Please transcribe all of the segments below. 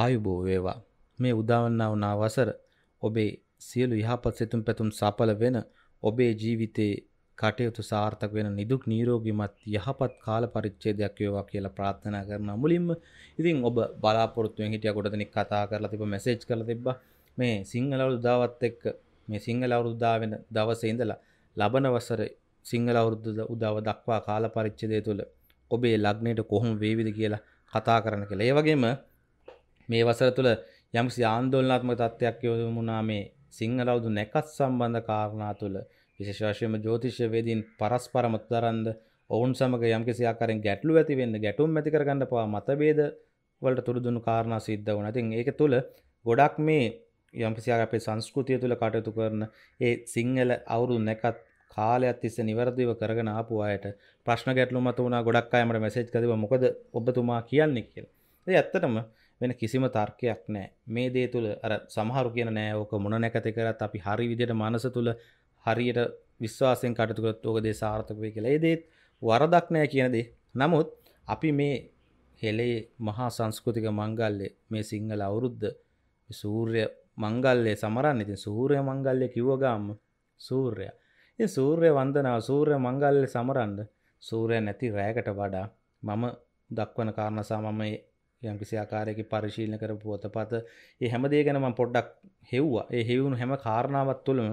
ආයුබෝ වේවා මේ උදාවන්නා වුණා වසර ඔබේ සියලු යහපත් සිතුම් පැතුම් සඵල වෙන ඔබේ ජීවිතේ කටයුතු සාර්ථක වෙන නිදුක් නීරෝගිමත් යහපත් කාල පරිච්ඡේදයක් වේවා කියලා ප්‍රාර්ථනා කරනවා මුලින්ම ඉතින් ඔබ බලාපොරොත්තු වෙන හිටියා කොට දෙනෙක් කතා කරලා තිබ්බ මෙසේජ් කරලා තිබ්බා මේ සිංහල අවුරුද්දාවත් එක්ක මේ සිංහල අවුරුද්දා වෙන දවසේ ඉඳලා ලබන වසරේ සිංහල අවුරුද්ද උදාව දක්වා කාල පරිච්ඡේදය තුළ ඔබේ ලග්නයට කොහොම වේවිද කියලා කතා කරන්න කියලා. ඒ වගේම මේ වසර තුළ යම්සි ආන්දෝලනාත්මක තත්ත්වයක් යොමුණා මේ සිංහලවුදු නැකත් සම්බන්ධ කාරණා තුළ විශේෂවශයම ජෝතිෂ්‍යවේදීන් පරස්පර මතදරන්ද ඔවුන් සමග යම්කිසි ආකාරයෙන් ගැටලු ඇති වෙන්න ගැටුම් ඇති කරගන්න පවා මතභේද වලට තුරුදුණු කාරණා සිද්ධ වුණා. ඉතින් ඒක තුළ ගොඩක් මේ යම්කිසි ආකාරයේ අපේ සංස්කෘතිය තුළ කටයුතු කරන ඒ සිංහල අවුරුදු නැකත් කාලයක් තිස්සේ નિවර්දිව කරගෙන ආපු අයට ප්‍රශ්න ගැටලු මත වුණා ගොඩක් අය මට මැසේජ් කරලා මොකද ඔබතුමා කියන්නේ කියලා. ඒ ඇත්තටම වෙන කිසිම තර්කයක් නෑ මේ දේ තුළ අර සමහරු කියන නෑ ඕක මොන නැකති කරත් අපි හරි විදියට මනස තුළ හරියට විශ්වාසයෙන් කටතුකත් ඕක දේ සාර්ථක වේ කියලා ඒ දේත් වරදක් නෑ කියන දේ නමුත් අපි මේ හෙලේ මහා සංස්කෘතික මංගල්ලේ මේ සිංහල අවුරුද්ධ සූර්ය මංගල්ලේ සමරන්න ඉතින් සූරය මංගල්ලය කිව්වගම්ම සූර්ය ඉ සූර්ය වන්දනාව සූර්ය මංගල්ලෙ සමරන්ඩ සූරය නැති රෑකට වඩා මම දක්වන කාරණසා මම යම් කිසි ආකාරයක පරිශීලන කර පුවතපත ඒ හැමදේ ගැනම පොඩ්ඩක් හෙව්වා ඒ හෙවුණු හැම කාරණාවත් තුළම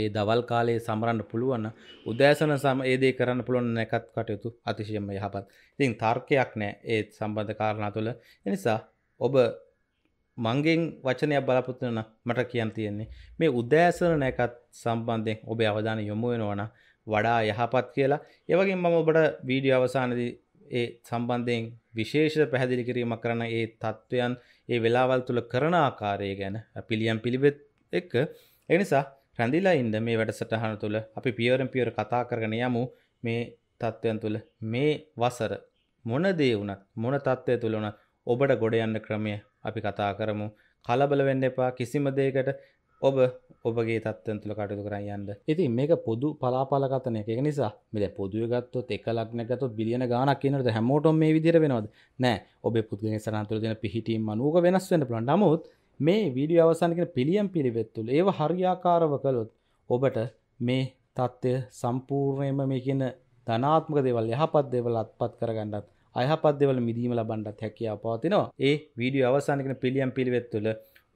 ඒ දවල් කාලයේ සමරන්න පුළුවන්න උදෑසන සම ඒදේ කරන්න පුළුවන් නැකත් කටයුතු අතිශයම යහපත් ඉතින් තර්කයක් නෑ ඒත් සම්බන්ධ කාරණා තුළ එනිසා ඔබ මංගෙන් වචනයක් බලාපොත්වන මට කියන් තියෙන්නේ මේ උදෑසන නැකත් සම්බන්ධයෙන් ඔබේ අවධාන යොමු වෙනවන වඩා යහපත් කියලා ඒවගේ මම ඔබට වීඩිය අවසානදී ඒ සම්බන්ධයෙන් විශේෂ පැහැදිලි කිරීමක් කරන ඒ තත්ත්වයන් ඒ වෙලාවල් තුළ කරන ආකාරය ගැන පිළියම් පිළිවෙත් එක්ක එනිසා රැඳිලා ඉන්ද මේ වැඩසටහන තුළ අපි පියවරම් පියවර කතා කරගෙන යමු මේ තත්ත්වයන් තුළ මේ වසර මොනදේ වුණත් මොන තත්ත්වය තුළ වුණත් ඔබට ගොඩ යන්න ක්‍රමය අපි කතා කරමු කලබල වෙන්න එපා කිසිම දෙයකට ඔබ ඔබගේ තත්වන තුළ කටයුතු කරන්න යන්න ඉතින් මේක පොදු පලාපලකතනය එක නිසා මෙද පොදුව ගත්තොත් එක ලක්නගත බිලියන ගානක් කියනට හැමෝටම මේ විදිර වෙනවද නෑ ඔබ පුද්ගෙන සරන්තුර දෙන පිහිටීම අනුව වෙනස් වෙන පුළන් නමුත් මේ වීඩිය අවසානකෙන පිළියම් පිළිවෙත්තුල ඒ හරියාකාරව කළොත් ඔබට මේ තත්ත්වය සම්පූර්ණයම මේකන ධනාත්මක දෙවල් යහපත් දෙවල අත්පත් කරගන්නත් අයහපත් දෙවල මිදීම ලබන්ඩත් හැකියාව පවතිනවා ඒ වීඩිය අවසානකන පිළියම් පිළිවෙත්තුළ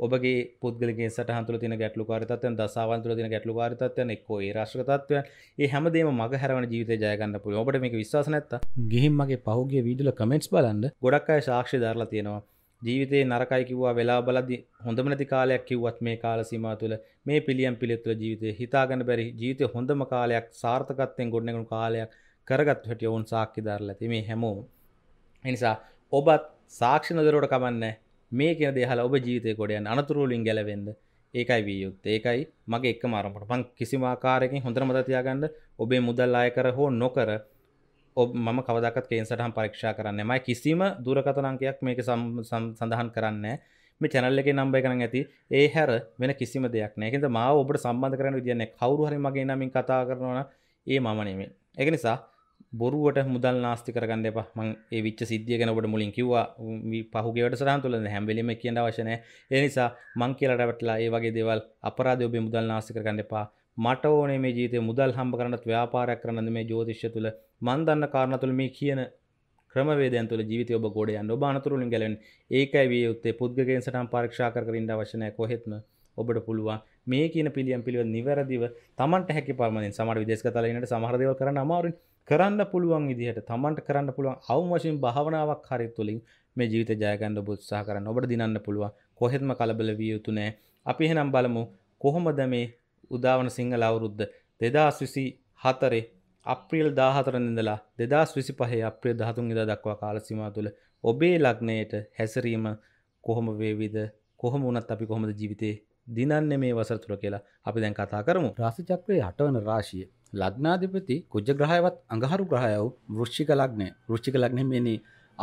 ඔබගේ පුද්ගලගේ සටහන්තුල තින ගැටලු කාරිතත්වයන් දසාවන්තුල තින ගැටලු කාරිතත්වයන් එක්කෝ ඒ රශ්‍රතත්වයන් ඒ හැමදේම මග හැරවන ජීවිතය ජයගන්න පුළ ඔබට මේක විශ්වාස නැත්ත ගිහිම්මගේ පහුගේ වීඩියල කමෙන්ට්ස් බලන්න ගොඩක් අය සාක්ෂි දරලා තියෙනවා ජීවිතේ නරකයි කිව්වා වෙලා බලද්දි හොඳම නැති කාලයක් කිව්වත් මේ කාල සීමාව තුළ මේ පිළියම් පිළිවෙත් තුළ ජීවිතේ හිතාගන්න බැරි ජීවිතේ හොඳම කාලයක් සාර්ථකත්වයෙන් ගොඩනගන කාලයක් කරගත් හැටි වුන් සාක්ෂි දරලා තියෙන්නේ හැමෝම ඒ නිසා ඔබත් සාක්ෂි නොදරුවට කමන්නේ මේ කෙන දෙහලා ඔබ ජීතය කොඩයන් අනතුරුවලින් ගැලවෙන්ද ඒකයි විය යුත් ඒකයි මගේ එක් මාරමට පං කිසිමාකාරයකින් හොඳර මතතියාගන්න ඔබේ මුදල් අයකර හෝ නොකර ඔබ ම කවදක් කේන්සටහම් පරක්ෂා කරන්න මයි කිසිම දුරකතනංකයක් මේක සඳහන් කරන්න මේ චැනල්ල එක නම්බය කරන ඇති ඒ හැර වෙන කිසිම දෙයක් නෑකෙද මා ඔබට සම්බන්ධ කරන විදින්නේ කවරු හරි මගේ නමින් කතා කරනවන ඒ මම නෙමේ එක නිසා බොරුවට මුදල් නාස්ති කරගන්න එපා මං ඒ විච්ච සිද්ධිය ගැන ඔබට මුලින් කිව්වා පහුගේ වැඩසටහන් තුළ හැම වෙලෙම කියන අවශ්‍ය නැහැ ඒ නිසා මං කියලා රැවටලා ඒ වගේ දේවල් අපරාධ ඔබේ මුදල් නාස්ති කරගන්න එපා මට ඕනේ මේ ජීවිතේ මුදල් හම්බ කරන්නත් ව්‍යාපාරයක් කරන්නත් මේ ජ්‍යොතිෂය තුළ මන් දන්න කාරණා තුළ මේ කියන ක්‍රමවේදයන් තුළ ජීවිතය ඔබ ගොඩ යන්න ඔබ අනතුරුලින් ගැලවෙන්න ඒකයි විය යුත්තේ පුද්ගලයන් සටහන් පරීක්ෂා කර කර ඉන්න අවශ්‍ය නැහැ කොහෙත්ම ඔබට පුළුවන් මේ කියන පිළියම් පිළිවෙල නිවැරදිව Tamanට හැකි පරිමාණයෙන් සමහර විදේශගත තලයකට සමහර දේවල් කරන්න අමාරුයි කරන්න පුළුවන් විදිහට තමන්ට කරන්න පුළුවන් අවම වශයෙන් භාවනාවක් හරි තුළින් මේ ජීවිත ජයගන්න ඔබ උත්සාහ කරන්න ඔබට දිනන්න පුළුවන් කොහෙත්ම කලබල විය යුතු නෑ අපි එහෙනම් බලමු කොහොමද මේ උදාවන සිංහල අවුරුද්ද දෙදස් විසි හතරේ අප්‍රියල් දාහතරනිඳලා දෙදස් විසි පහේ අප්‍රිය දහතුන් ඉදා දක්වා කාලසිමා තුළ ඔබේ ලග්නයට හැසිරීම කොහොම වේවිද කොහොම වනත් අපි කොහොමද ජීවිතේ දිනන්න මේ වසර තුළ කියලා අපි දැන් කතා කරමු රාසි චක්‍රය හටවන රාශිය ලග්නාධිපති කුජ ග්‍රහයවත් අඟහරු ග්‍රහයව වෘෂ්චික ලග්නය වෘෂ්චික ලග්නය මෙනි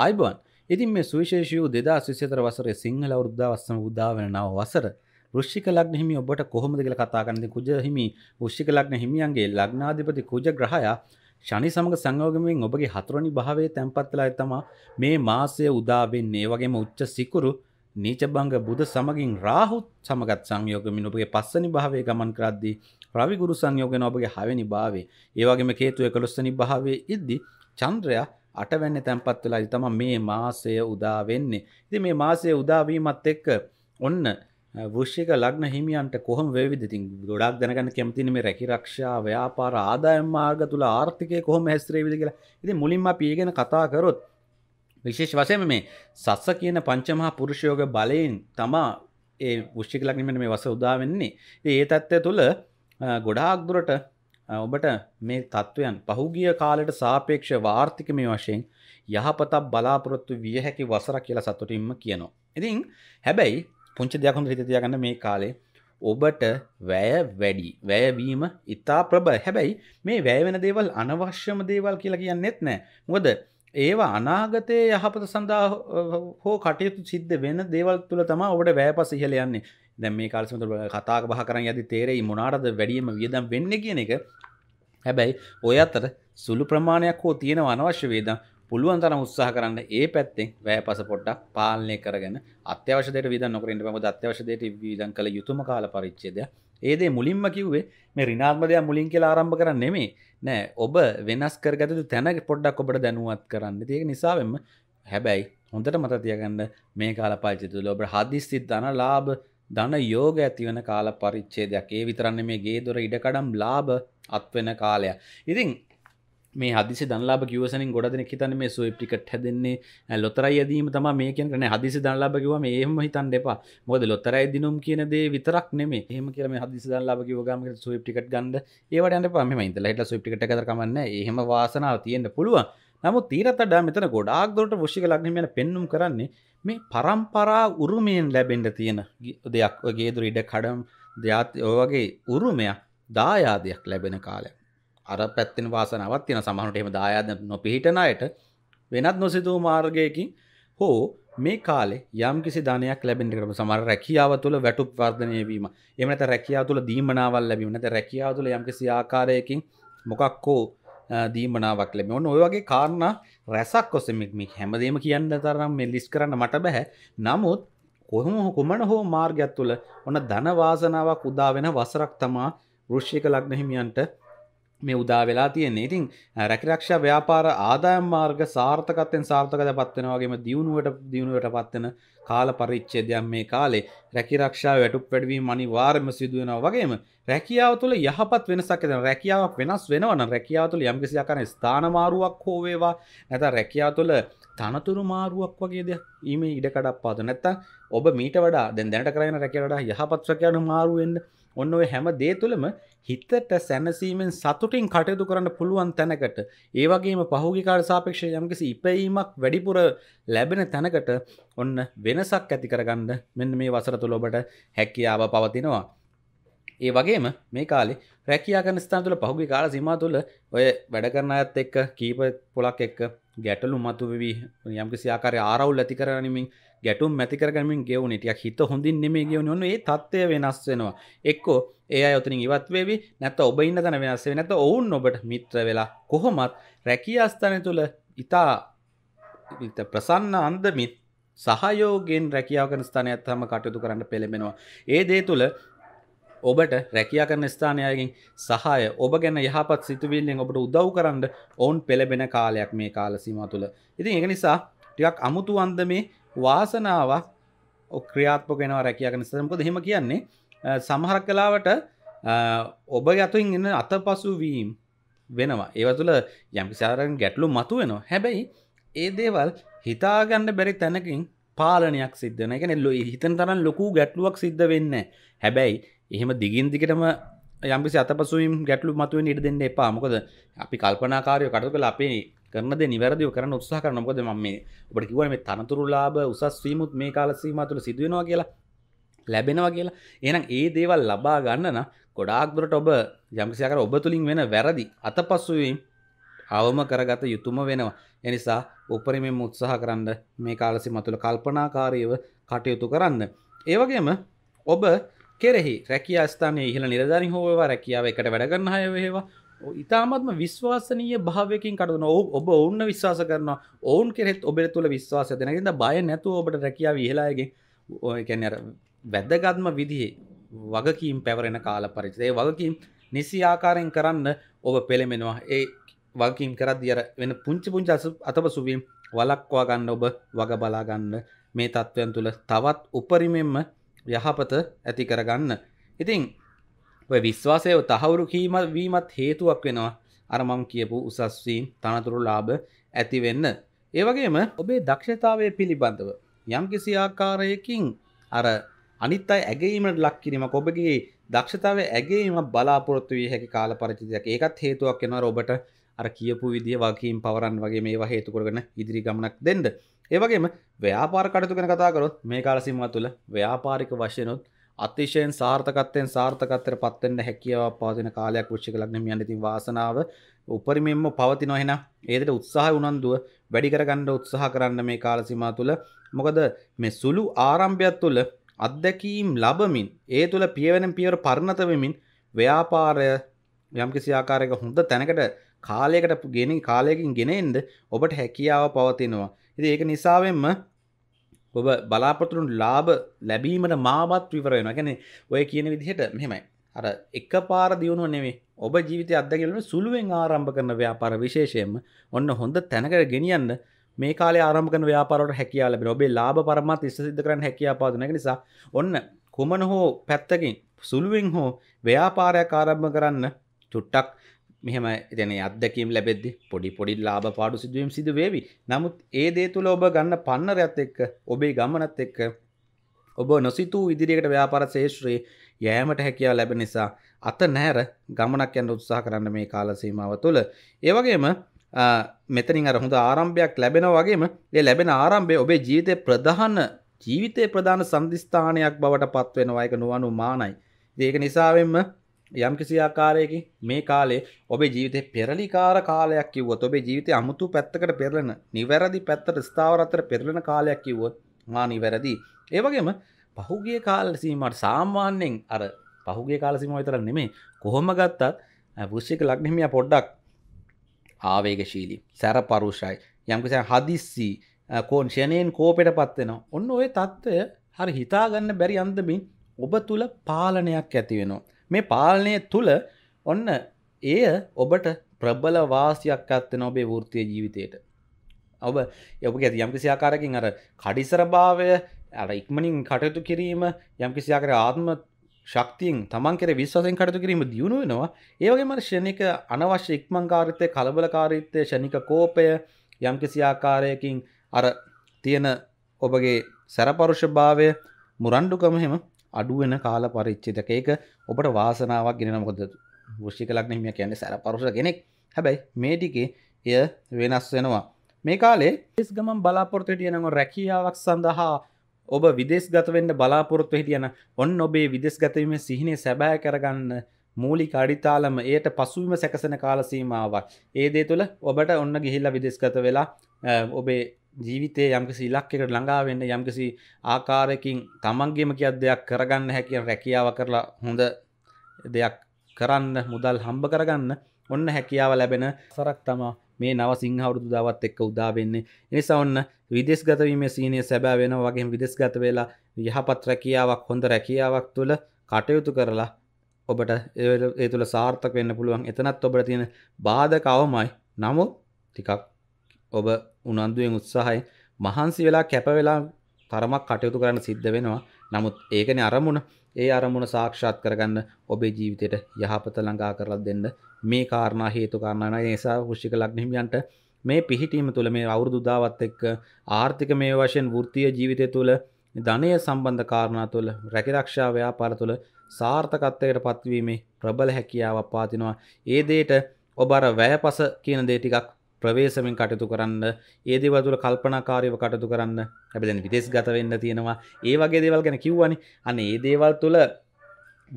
අයිබන් ඉතින් මේ සුවිශේෂය දෙදා සිතර වසරේ සිංහල වෘද්ධවස්සම උදා වෙන නව වසර ෘෂ්ික ලග්න හිමි ඔබට කොහොමද කියලා කතා කරන්නේ කුජ හිමි ෘෂ්ික ලග්න හිමියන්ගේ ලග්නාධිපති කුජ ග්‍රහයා ශනි සමග සංයෝගයෙන් ඔබගේ හතරවනි භාවයේ තැන්පත්ලා තමා මේ මාසය උදා වෙන්නේ වගේම උච්ච සිකුරු නීචබංග බුද සමගින් රාහුත් සමගත් සංයෝගමින් ඔබගේ පස්සනි භාවය ගමන් කරද්දී රවිගුරු සංයෝගන ඔබගේ හවැනි භාවේ ඒවගේම කේතුව කළොස්සනි භාවේ ඉද්දි චන්ද්‍රයා අටවැන්න තැන්පත් වෙලා තම මේ මාසය උදා වෙන්නේ ඉති මේ මාසය උදාවීමත් එක්ක ඔන්න වෘෂ්‍යක ලග්න හිමියන්ට කොහොම වේවිදතින් ගොඩක් දැනගන්න කැමතින මේ රැකි රක්ෂා ව්‍යාපාර ආදායම් මාර්ග තුළ ආර්ථිකය කොහොම හැස්ත්‍රේවිද කියලා ඉති මුලින්ම පීගෙන කතා කරොත් විශේෂ වසයම මේ සස්ස කියන පංචමහා පුරුෂයෝග බලයෙන් තමා ඒ පුෂ්ික ලක්නිමට මේ වස උදාවෙන්නේ ඒ තත්ත්වය තුළ ගොඩාක් දුරට ඔබට මේ තත්ත්වයන් පහුගිය කාලට සාපේක්ෂ වාර්ථිකමය වශයෙන් යහපතක් බලාපොරොත්තු විය හැකි වසර කියලා සතුටින්ම කියනවා. ඉතින් හැබැයි පුංචි දෙයක් හොඳට හිතේ තියාගන්න මේ කාලේ ඔබට වැය වැඩි. වැයවීම ඉතා ප්‍රබල. හැබැයි මේ වැය වෙන දේවල් අනවශ්‍යම දේවල් කියලා කියන්නෙත් නෑ. මොකද ඒවා අනාගතයේ යහපත සඳහා හෝ කටයුතු සිද්ධ වෙන දේවල් තුළ තමයි ඔබට වැයපස ඉහළ යන්නේ. දැ මේ කාලසිමතු කතාක බහ කරන්න ඇති තේරෙයි මොනාටද වැඩියම වියදම් වෙන්න කියන එක හැබැයි ඔය අත්තර සුළු ප්‍රමාණයක් හෝ තියෙන අනවශ්‍ය වේදම් පුළුවන් තරම් උත්සාහ කරන්න ඒ පැත්තෙන් වැය පස පොඩ්ඩක් පාලනය කරගෙන අත්‍යවශ්‍යයට විද නොකරට පමද අත්‍යවශ්‍යයට විදන් කළ යුතුම කාල පරිච්චේද ඒදේ මුලින්ම කිව්වේ මේ රිනාත්මදයක් මුලින් කියලා ආරම්භ කරන්න නෙමේ නෑ ඔබ වෙනස් කරගත තැනක පොඩ්ඩක් ඔබට දැනුවත් කරන්න තියක නිසාවෙම හැබැයි හොඳට මත තියගන්න මේ කාල පාචිතුල ඔබ හදිස්සිත් දන ලාබ ධන යෝග ඇතිවන කාල පරිච්චේදයක් ඒ විතරන්න මේ ගේ දොර ඉඩකඩම් ලාබ අත්වෙන කාලය ඉතින් මේ හදිසි දන්ලාබ කිවසනින් ගොඩ දෙනෙ හිතන මේ සුව පිකට හැදෙන්නේ ලොතරයි ඇදීම තම මේ කියනන හදිසි දන්ලාබ කිව ඒම හිතන් දෙපා මොද ලොතරයි දිනුම් කියනදේ විතරක් නෙමේ ඒම කියරම හදිසි දන්ලාබ කිවගම සුව පිකට ගන්ඩ ඒවට පම ඉදල හිට සුව පිකට කරන්න ඒහම වාසනාව තියෙන්ට පුළුව නමුත් තීරතඩා මෙතන ගොඩාක් දොට පුෂික ලක්නමෙන පෙන්නුම් කරන්නේ මේ පරම්පරා උරුමයෙන් ලැබෙන්ට තියෙන දෙයක් ගේදුර ඉඩ කඩම් දෙයාත් ඔවගේ උරුමයක් දායාදයක් ලැබෙන කාලය අර පැත්තින වාසනාවත් තියෙන සමහනට එම දායාද නොපිහිටනයට වෙනත් නොසිතූ මාර්ගයකින් හෝ මේ කාලේ යම් කිසි ධනයක් ලැබෙන කරම සමහර රැකියාව තුළ වැටුප් වර්ධනය වීම එහෙම නැත්නම් රැකියාව තුළ දීමනාවල් ලැබීම නැත්නම් රැකියාව තුළ යම් කිසි ආකාරයකින් මොකක් හෝ දීමනාවක් ලැබ ඔන්න ඔයගේ කාරණ රැසක් කොසෙමික්මික් හැමදේම කියන්න තරම් මෙ ලිස් කරන්න මට බැහැ නමුත් කොහොම කුමන හෝ මාර්ගයක් තුළ ඔන්න ධනවාසනාවක් උදාවෙන වසරක් තමා ෘෂ්ෂික ලක්නහිමියන්ට මේ උදා වෙලා තියන්නේ ඉතින් රැකිරක්ෂ ව්‍යාපාර ආදායම් මාර්ග සාර්ථකත්වයෙන් සාර්ථකත පත්වෙන වගේම දියුණුවට දියුණුවට පත්වෙන කාල පරිච්චේදයක් මේ කාලේ රැකිරක්ෂා වැටුප් වැඩවීම අනිවාර්යම සිදු වෙනවා වගේම රැකියාව තුළ යහපත් වෙනසක් ඇති වෙනවා රැකියාවක් වෙනස් වෙනවා නම් රැකියාව තුළ යම්කිසි ආකාරයක ස්ථාන මාරුවක් හෝ වේවා නැත්නම් රැකියාව තුළ තනතුරු මාරුවක් වගේ දෙයක් ඊමේ ඉඩකඩක් පාද නැත්තම් ඔබ මීට වඩා දැන් දැනට කරගෙන රැකියාවට යහපත් රැකියාවට මාරු වෙන්න ඔන්න ඔය හැම දේ තුළම හිතට සැනසීමෙන් සතුටින් කටයුතු කරන්න පුළුවන් තැනකට ඒවගේම පහුගිකාර සාපේක්ෂ යම්කිසි ඉපයීමක් වැඩිපුර ලැබෙන තැනකට ඔන්න වෙනසක් ඇති කරගන්න මෙන්න මේ වසර තුළ ඔබට හැකියාව පවතිනවා. ඒ වගේම මේ කාලෙ රැකයාගන ස්ථාන තුළ පහුගේ කාල සිමා තුළ ඔය වැඩ කරන අත් එක්ක කීප පොලක් එක්ක ගැටලු මතුවවී යම්කිසි ආකාරය ආරවුල් ඇති කරනමින් ගැටුම් මැතිකරගමින් ගෙවුණ ටියක් හිත හොඳින් නෙමේ ගෙවුණ ඔන්න ඒ තත්ත්වය වෙනස් වෙනවා එක්කෝ ඒ අයොතනින් ඉවත්වේවි නැත ඔබ ඉන්න තැන වෙනස්සේ නැත ඔවුන් ඔබට මිත්‍ර වෙලා කොහොමත් රැකිය අස්ථානය තුළ ඉතා ප්‍රසන්න අන්දමිත් සහයෝගෙන් රැකියාව කරන ස්ථානයක් තම කටයුතු කරන්න පෙළඹෙනවා. ඒ දේ තුළ ඔබට රැකියා කරන ස්ථානයගෙන් සහය ඔබ ගැන යහපත් සිතුවිල්ලෙන් ඔබට උදව් කරන්න ඔවුන් පෙළබෙන කාලයක් මේ කාල සීමා තුළ. ඉතින් ඒක නිසා ටිකක් අමුතු අන්දමේ වාසනාවක් ක්‍රියාත්මක වෙනවා රැකියාවක නිසා මොකද එහෙම කියන්නේ සමහර කලාවට ඔබ යතුන් ඉන්න අතපසු වීම වෙනවා ඒව තුළ යම්කිසි ආකාරයකින් ගැටලු මතුවෙනවා හැබැයි ඒ දේවල් හිතා ගන්න බැරි තැනකින් පාලනයක් සිද්ධ වෙන. ඒ කියන්නේ ලොයි හිතන තරම් ලොකු ගැටලුවක් සිද්ධ වෙන්නේ නැහැ. හැබැයි එහෙම දිගින් දිගටම යම්කිසි අතපසු වීම ගැටලු මතුවෙන්න ඉඩ දෙන්න එපා. මොකද අපි කල්පනාකාරීව කටයුතු කළා අපේ කරනද නිවැරදිව කරන්න උත්සා කරන මොකද මම මේ ඔබට කිව්වා මේ තනතුරුලාභ උසස් වීමුත් මේ කාල සීමාව තුළ සිදු වෙනවා කියලා ලැබෙනවා කියලා. එහෙනම් ඒ දේවල් ලබා ගන්න නම් ගොඩාක් දුරට ඔබ යම්කිසි ආකාර ඔබ තුලින් වෙන වැරදි අතපසුවීම් අවම කරගත යුතුයම වෙනවා. ඒ නිසා උපරිමයෙන් උත්සාහ කරන්න මේ කාල සීමාව තුළ කල්පනාකාරීව කටයුතු කරන්න. ඒ වගේම ඔබ කෙරෙහි රැකියා ස්ථානයේ ඉහළ නිලධාරීන් හෝ වේවා රැකියාව එකට වැඩ කරන අය වේවා ඉතාමත්ම විශ්වාසනය භාවකින් කටන ඔබ ඔන්න විශ්වාස කරන ඔවුන් කෙත් ඔබ තුළ විශ්වාස දෙනගෙද බය නැතුව ඔබට රැකියා විහලායගේ ඕයකැනර වැදගත්ම විදිහේ වගකීම් පැවරෙන කාල පරිචදේ වගකීම් නිසි ආකාරයෙන් කරන්න ඔබ පෙළමෙනවා ඒ වගකීම් කරත් දියර වෙන පුංචි පුංචස අතප සුවීම් වලක්වා ගන්න ඔබ වග බලාගන්න මේ තත්ත්වයන් තුළ තවත් උපරිමෙන්ම යහපත ඇති කරගන්න ඉතිං ඔය විශ්වාසය තහවුරු කීම වීමත් හේතුවක් වෙනවා අරමම් කියපු උසස්වීම් තනතුරු ලාභ ඇතිවෙන්න. ඒවගේම ඔබේ දක්ෂතාවය පිළිබඳව. යම් කිසි ආකාරයකින් අර අනිත් අයි ඇගේීමට ලක් කිරීම ඔබගේ දක්ෂතාව ඇගේීම බලාපොරොත්තු වී හැකි කාල පරිචිතයක් ඒකත් හේතුවක් එෙන ඔබට අර කියපු විදිිය වගේීම් පවරන් වගේ මේ හේතුකරගෙන ඉදිරි ගමනක් දෙන්න. ඒවගේම ව්‍යාපාර කටතුගෙන කතාකරොත් මේ කාලසිම්ම තුළ ව්‍යාපාරික වශයනොත් අතිශයෙන් සාර්ථකත්වයෙන් සාර්ථකත්වයට පත් වෙන්න හැකියාවක් පවතින කාලයක් වෘශ්චික ලග්න හිමියන් ඉතින් වාසනාව උපරිමයෙන්ම පවතිනවා එහෙනම් ඒ දෙයට උත්සාහය උනන්දුව වැඩි කරගන්න උත්සාහ කරන්න මේ කාල සීමාව තුළ මොකද මේ සුළු ආරම්භයක් තුළ අත්දැකීම් ලබමින් ඒ තුළ පියවෙන පියවර පරිණත වෙමින් ව්‍යාපාරය යම්කිසි ආකාරයක හොඳ තැනකට කාලයකට ගෙන කාලයකින් ගෙනෙන්න ඔබට හැකියාව පවතිනවා. ඉතින් ඒක නිසාවෙන්ම ඔබ බලාපොතුරුන් ලාබ ලැබීමට මාවත් විවරයෙන ගැන ඔය කියන විදිහට මෙහෙමයි අර එක පාර දියුණුව නෙමේ ඔබ ජීවිත අදගලම සුළුවෙන් ආරම්භ කරන ව්‍යාපාර විශේෂයෙන්ම ඔන්න හොඳ තැනකට ගෙනියන්න මේ කාල ආරම්භක ව්‍යාපාරට හැකියා ලැබෙන ඔබේ ලාභ පරමත් ඉස්සසිද්ධ කරන්න හැකියා පාදන නිසා ඔන්න කුමන හෝ පැත්තකින් සුළුවෙන් හෝ ව්‍යාපාරයක් ආරම්භ කරන්න චුට්ටක් මෙහම එතන අදකීම් ලැබෙද්දි පොඩි පොඩි ලාබ පාඩු සිදුවීම් සිදු වේවි නමුත් ඒ දේ තුළ ඔබ ගන්න පන්නරයත් එක්ක ඔබේ ගමනත් එක්ක ඔබ නොසිතූ ඉදිරිකට ව්‍යාපාර ශේෂත්‍රයේ යෑමට හැකියාව ලැබෙන නිසා අත නැර ගමනක් යන්න උත්සාහ කරන්න මේ කාල සීමාව තුළ ඒ වගේම මෙතනින් අර හොඳ ආරම්භයක් ලැබෙනා වගේම ඒ ලැබෙන ආරම්භය ඔබේ ජීවිතයේ ප්‍රධාන ජීවිතයේ ප්‍රධාන සම්දිස්ථානයක් බවට පත්වෙනවා ඒක නොවනු මානයි. ඒක නිසාවෙන්ම යම් කිසි ආකාරයකින් මේ කාලේ ඔබේ ජීවිතේ පෙරලිකාර කාලයක් කිව්වොත් ඔබේ ජීවිතේ අමුතු පැත්තකට පෙරලෙන නිවැරදි පැත්තට ස්ථාවර අතර පෙරලෙන කාලයක් කිව්වොත් මා නිවැරදි. ඒ වගේම පහුගිය කාල සීමාවට සාමාන්‍යයෙන් අර පහුගිය කාල සීමාව විතරක් නෙමෙයි කොහොම ගත්තත් වෘශ්චික ලග්න හිමියා පොඩ්ඩක් ආවේගශීලී සැරපරුෂයි යම්කිසි හදිස්සි කෝන්ෂණයෙන් කෝපයටපත් වෙනවා. ඔන්න ඔය తত্ত্বය හරි හිතාගන්න බැරි අන්දමින් ඔබ තුල පාලනයක් ඇති වෙනවා. මේ පාලනය තුළ ඔන්න එය ඔබට ප්‍රබල වාසියක් ඇත්තන ඔබේ වෘතිය ජීවිතයට ඔබ යපු ඇති යම්කිසි ආකාරකින් අර කඩිසර භාවය අර ඉක්මනින් කටයුතු කිරීම යම්කිසිආකර ආත්ම ශක්තින් තමන් කෙර විශ්වාසයෙන් කටතු කිරීම දියුණු වෙනවා ඒවගේම ෂණික අනවශ්‍ය ඉක්මංකාරිතය කලබලකාරීත්තය ෂණික කෝපය යම්කිසි ආකාරයකින් අර තියෙන ඔබගේ සැරපරුෂ භාවය මුරණ්ඩුකමහෙම අඩුවෙන කාල පරිච්චිතක ඒක ඔබට වාසනාවක් ගෙන මොකද වෘෂ්ික ලක්න හිමිය කියන්නේ සැර පරුෂ කෙනෙක් හැබැයි මේටිකේ එය වෙනස් වෙනවා මේ කාලේ ස් ගමන් බලාපොරතට යනව රැකියාවක් සඳහා ඔබ විදෙස් ගතවෙන්න බලාපොරොත්ව හිටියන ඔන්න ඔබේ විදෙස් ගතවීම සිහිනේ සැබෑ කරගන්න මූලික අඩිතාලම එයට පසුවීම සැකසන කාලසීමාවක් ඒදේ තුළ ඔබට ඔන්න ගිහිල්ල විදෙස්ගත වෙලා ඔබේ ජීවිතේ යම්කිසි ඉලක්කකට ළඟා වෙන්න යම්කිසි ආකාරයකින් තමන්ගේම කියක් දෙයක් කරගන්න හැකිය රැකියාව කරලා හොඳ දෙයක් කරන්න මුදල් හම්බ කරගන්න ඔන්න හැකියාව ලැබෙන සරක් තමා මේ නව සිංහවරුදු දාවත් එක්ක උදාවෙන්නේ එනිසා ඔන්න විදෙස්ගතවීමේ සීනය සැබෑ වෙන වගේ විදෙස්ගත වෙලා යහපත් රැකියාවක් හොඳ රැකියාවක් තුළ කටයුතු කරලා ඔබට ඒ තුළ සාර්ථක වෙන්න පුළුවන් එතනත් ඔබට තියෙන බාධකවමයි නමුත් ටිකක් ඔබ උනන්දුවෙන් උත්සාහයි මහන්සි වෙලා කැප වෙලා තරමක් කටයුතු කරන්න සිද්ධ වෙනවා. නමුත් ඒකනේ අරමුණ. ඒ අරමුණ සාක්ෂාත් කරගන්න ඔබේ ජීවිතයට යහපත ළඟා කරලා දෙන්න මේ කාරණා හේතු කාරණා වෙනවා. ඒ නිසා වෘශ්චික ලග්න හිමියන්ට මේ පිහිටීම තුළ මේ අවුරුදු දාවත් එක්ක ආර්ථික මේ වශයෙන් වෘත්තීය ජීවිතය තුළ ධනය සම්බන්ධ කාරණා තුළ රැකිරක්ෂා ව්‍යාපාර තුළ සාර්ථකත්වයට පත්වීමේ ප්‍රබල හැකියාවක් පාතිනවා. ඒ දේට ඔබ අර වැයපස කියන දේ ටිකක් ප්‍රවේශමෙන් කටයුතු කරන්න ඒ දේවල් තුළ කල්පනාකාරීව කටයුතු කරන්න අපි දැන් විදේශගත වෙන්න තියෙනවා ඒ වගේ දේවල් ගැන කිව්වනේ අන්න ඒ දේවල් තුළ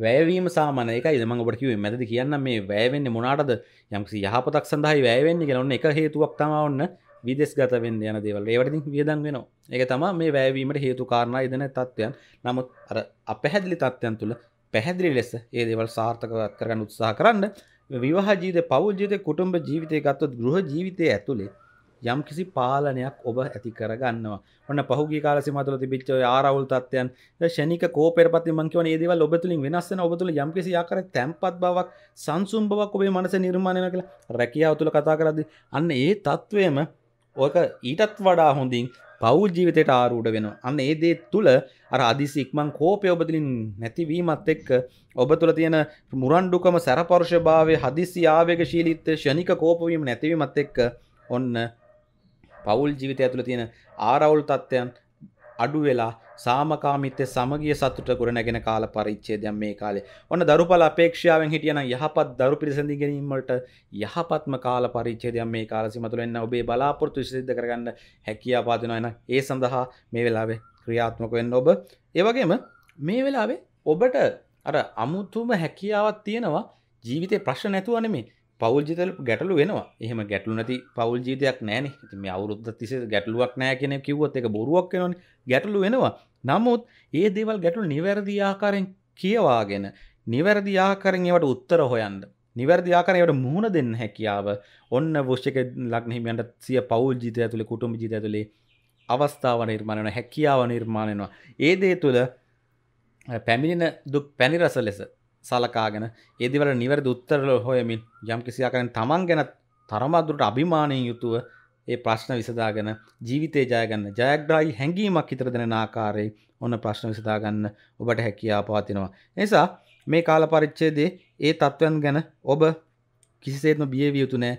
වැයවීම සාමාන්‍ය එකයි මම ඔබට කිව්වේ මැදදී කියන්න මේ වැය වෙන්නේ මොනකටද යම්කිසි යහපතක් සඳහායි වැය වෙන්නේ කියලා ඔන්න එක හේතුවක් තමයි ඔන්න විදේශගත වෙන්න යන දේවල් ඒවට ඉතින් වියදම් වෙනවා ඒක තමයි මේ වැයවීමට හේතු කාරණා ඉදෙන තත්ත්වයන් නමුත් අර අපැහැදිලි තත්ත්වයන් තුළ පැහැදිලි ලෙස ඒ දේවල් සාර්ථකව කරගන්න උත්සාහ කරන්න විවාහ ජීවිත පවුල් ජීවිත කුටුම්බ ජීවිතය ගත්තොත් ගෘහ ජීවිතය ඇතුළේ යම් කිසි පාලනයක් ඔබ ඇති කරගන්නවා ඔන්න පහුගේ කාලසි මතුල තිබිච්ච ආරවුල් තත්වයන් ශනික කෝපරපති මංකව ඒදව ඔබතුලින් වෙනස්සන ඔබතුළ යම්කිසි ආකර තැන්පත් බවක් සංසුම් බවක් ඔබේ මනස නිර්මාණය කළ රැකියාව තුළ කතා කරදි අන්න ඒ තත්ත්වයම ඕක ඊටත් වඩා හොඳින් පෞද් ජීවිතයට ආරූඩ වෙන අන්න ඒ දේ තුළ අර අදිසික්මං කෝපය ඔබතුලින් නැතිවීමත් එක්ක ඔබ තුළ තියෙන මුරන්ඩුකම සැරපර්ෂ භාවය හදිසි ආවේග ශීලිත්ත ෂණික කෝපවීම නැතිවීමත් එක්ක ඔන්න පවුල් ජීවිතය ඇතුළ තියෙන ආරවුල් තත්ත්වයන් අඩු වෙලා සාමකාමිත්‍ය සමගිය සතුට ගොඩනැගෙන කාල පරිච්ඡේදයක් මේ කාලේ. ඔන්න දරුපල අපේක්ෂාවෙන් හිටියනම් යහපත් දරු පිරිසඳින් ගැනීම වලට යහපත්ම කාල පරිච්ඡේදයක් මේ කාල සීම තුළ එන්න ඔබේ බලාපොරොත්තු සිද්ධ කරගන්න හැකියාව පාදිනවා එන ඒ සඳහා මේ වෙලාවේ ක්‍රියාත්මක වෙන්න ඔබ. ඒ වගේම මේ වෙලාවේ ඔබට අර අමුතුම හැකියාවක් තියෙනවා ජීවිතේ ප්‍රශ්න නැතුව නෙමෙයි. පවල් ජීතල ගැටලු වෙනවා එහෙම ගැටලු නැති පවල් ජීතයක් නෑන මේ අවුරුද්ධ තිස ගැටලුවක් නෑ කියෙන කිව්වත් එක බොරුවක් වෙනන ගැටලු වෙනවා නමුත් ඒ දේවල් ගැටලු නිවැරදි ආකාරෙන් කියවාගෙන නිවැරදි ආකරෙන් ඒවට උත්තර හොයන්ද නිවැරදි ආකාරයට මුහුණ දෙන්න හැකියාව ඔන්න වෘෂ්ක ලක්නහිමියන්ට සිය පවල් ජීතය තුළ කුටුම ජීතය තුළේ අවස්ථාව නිර්මාණයන හැකියාව නිර්මාණයනවා ඒ දේ තුළ පැමිණෙන දුක් පැනිරස ලෙස සලකාගෙන ඒදිවල නිවැරදි උත්තරල හොයමින් යම් කිසියාකරෙන් තමන් ගැන තරමදුරට අභිමානයෙන් යුතුව ඒ ප්‍රශ්න විසදාගෙන ජීවිතය ජයගන්න ජයග්‍රාහි හැඟීමක් හිතර දෙන ආකාරයේ ඔන්න ප්‍රශ්න විසදාගන්න ඔබට හැකියාව පවතිනවා. නිසා මේ කාල පරිච්ඡේදයේ ඒ තත්වයන් ගැන ඔබ කිසිසේත්ම බිය විය යුතු නැහැ.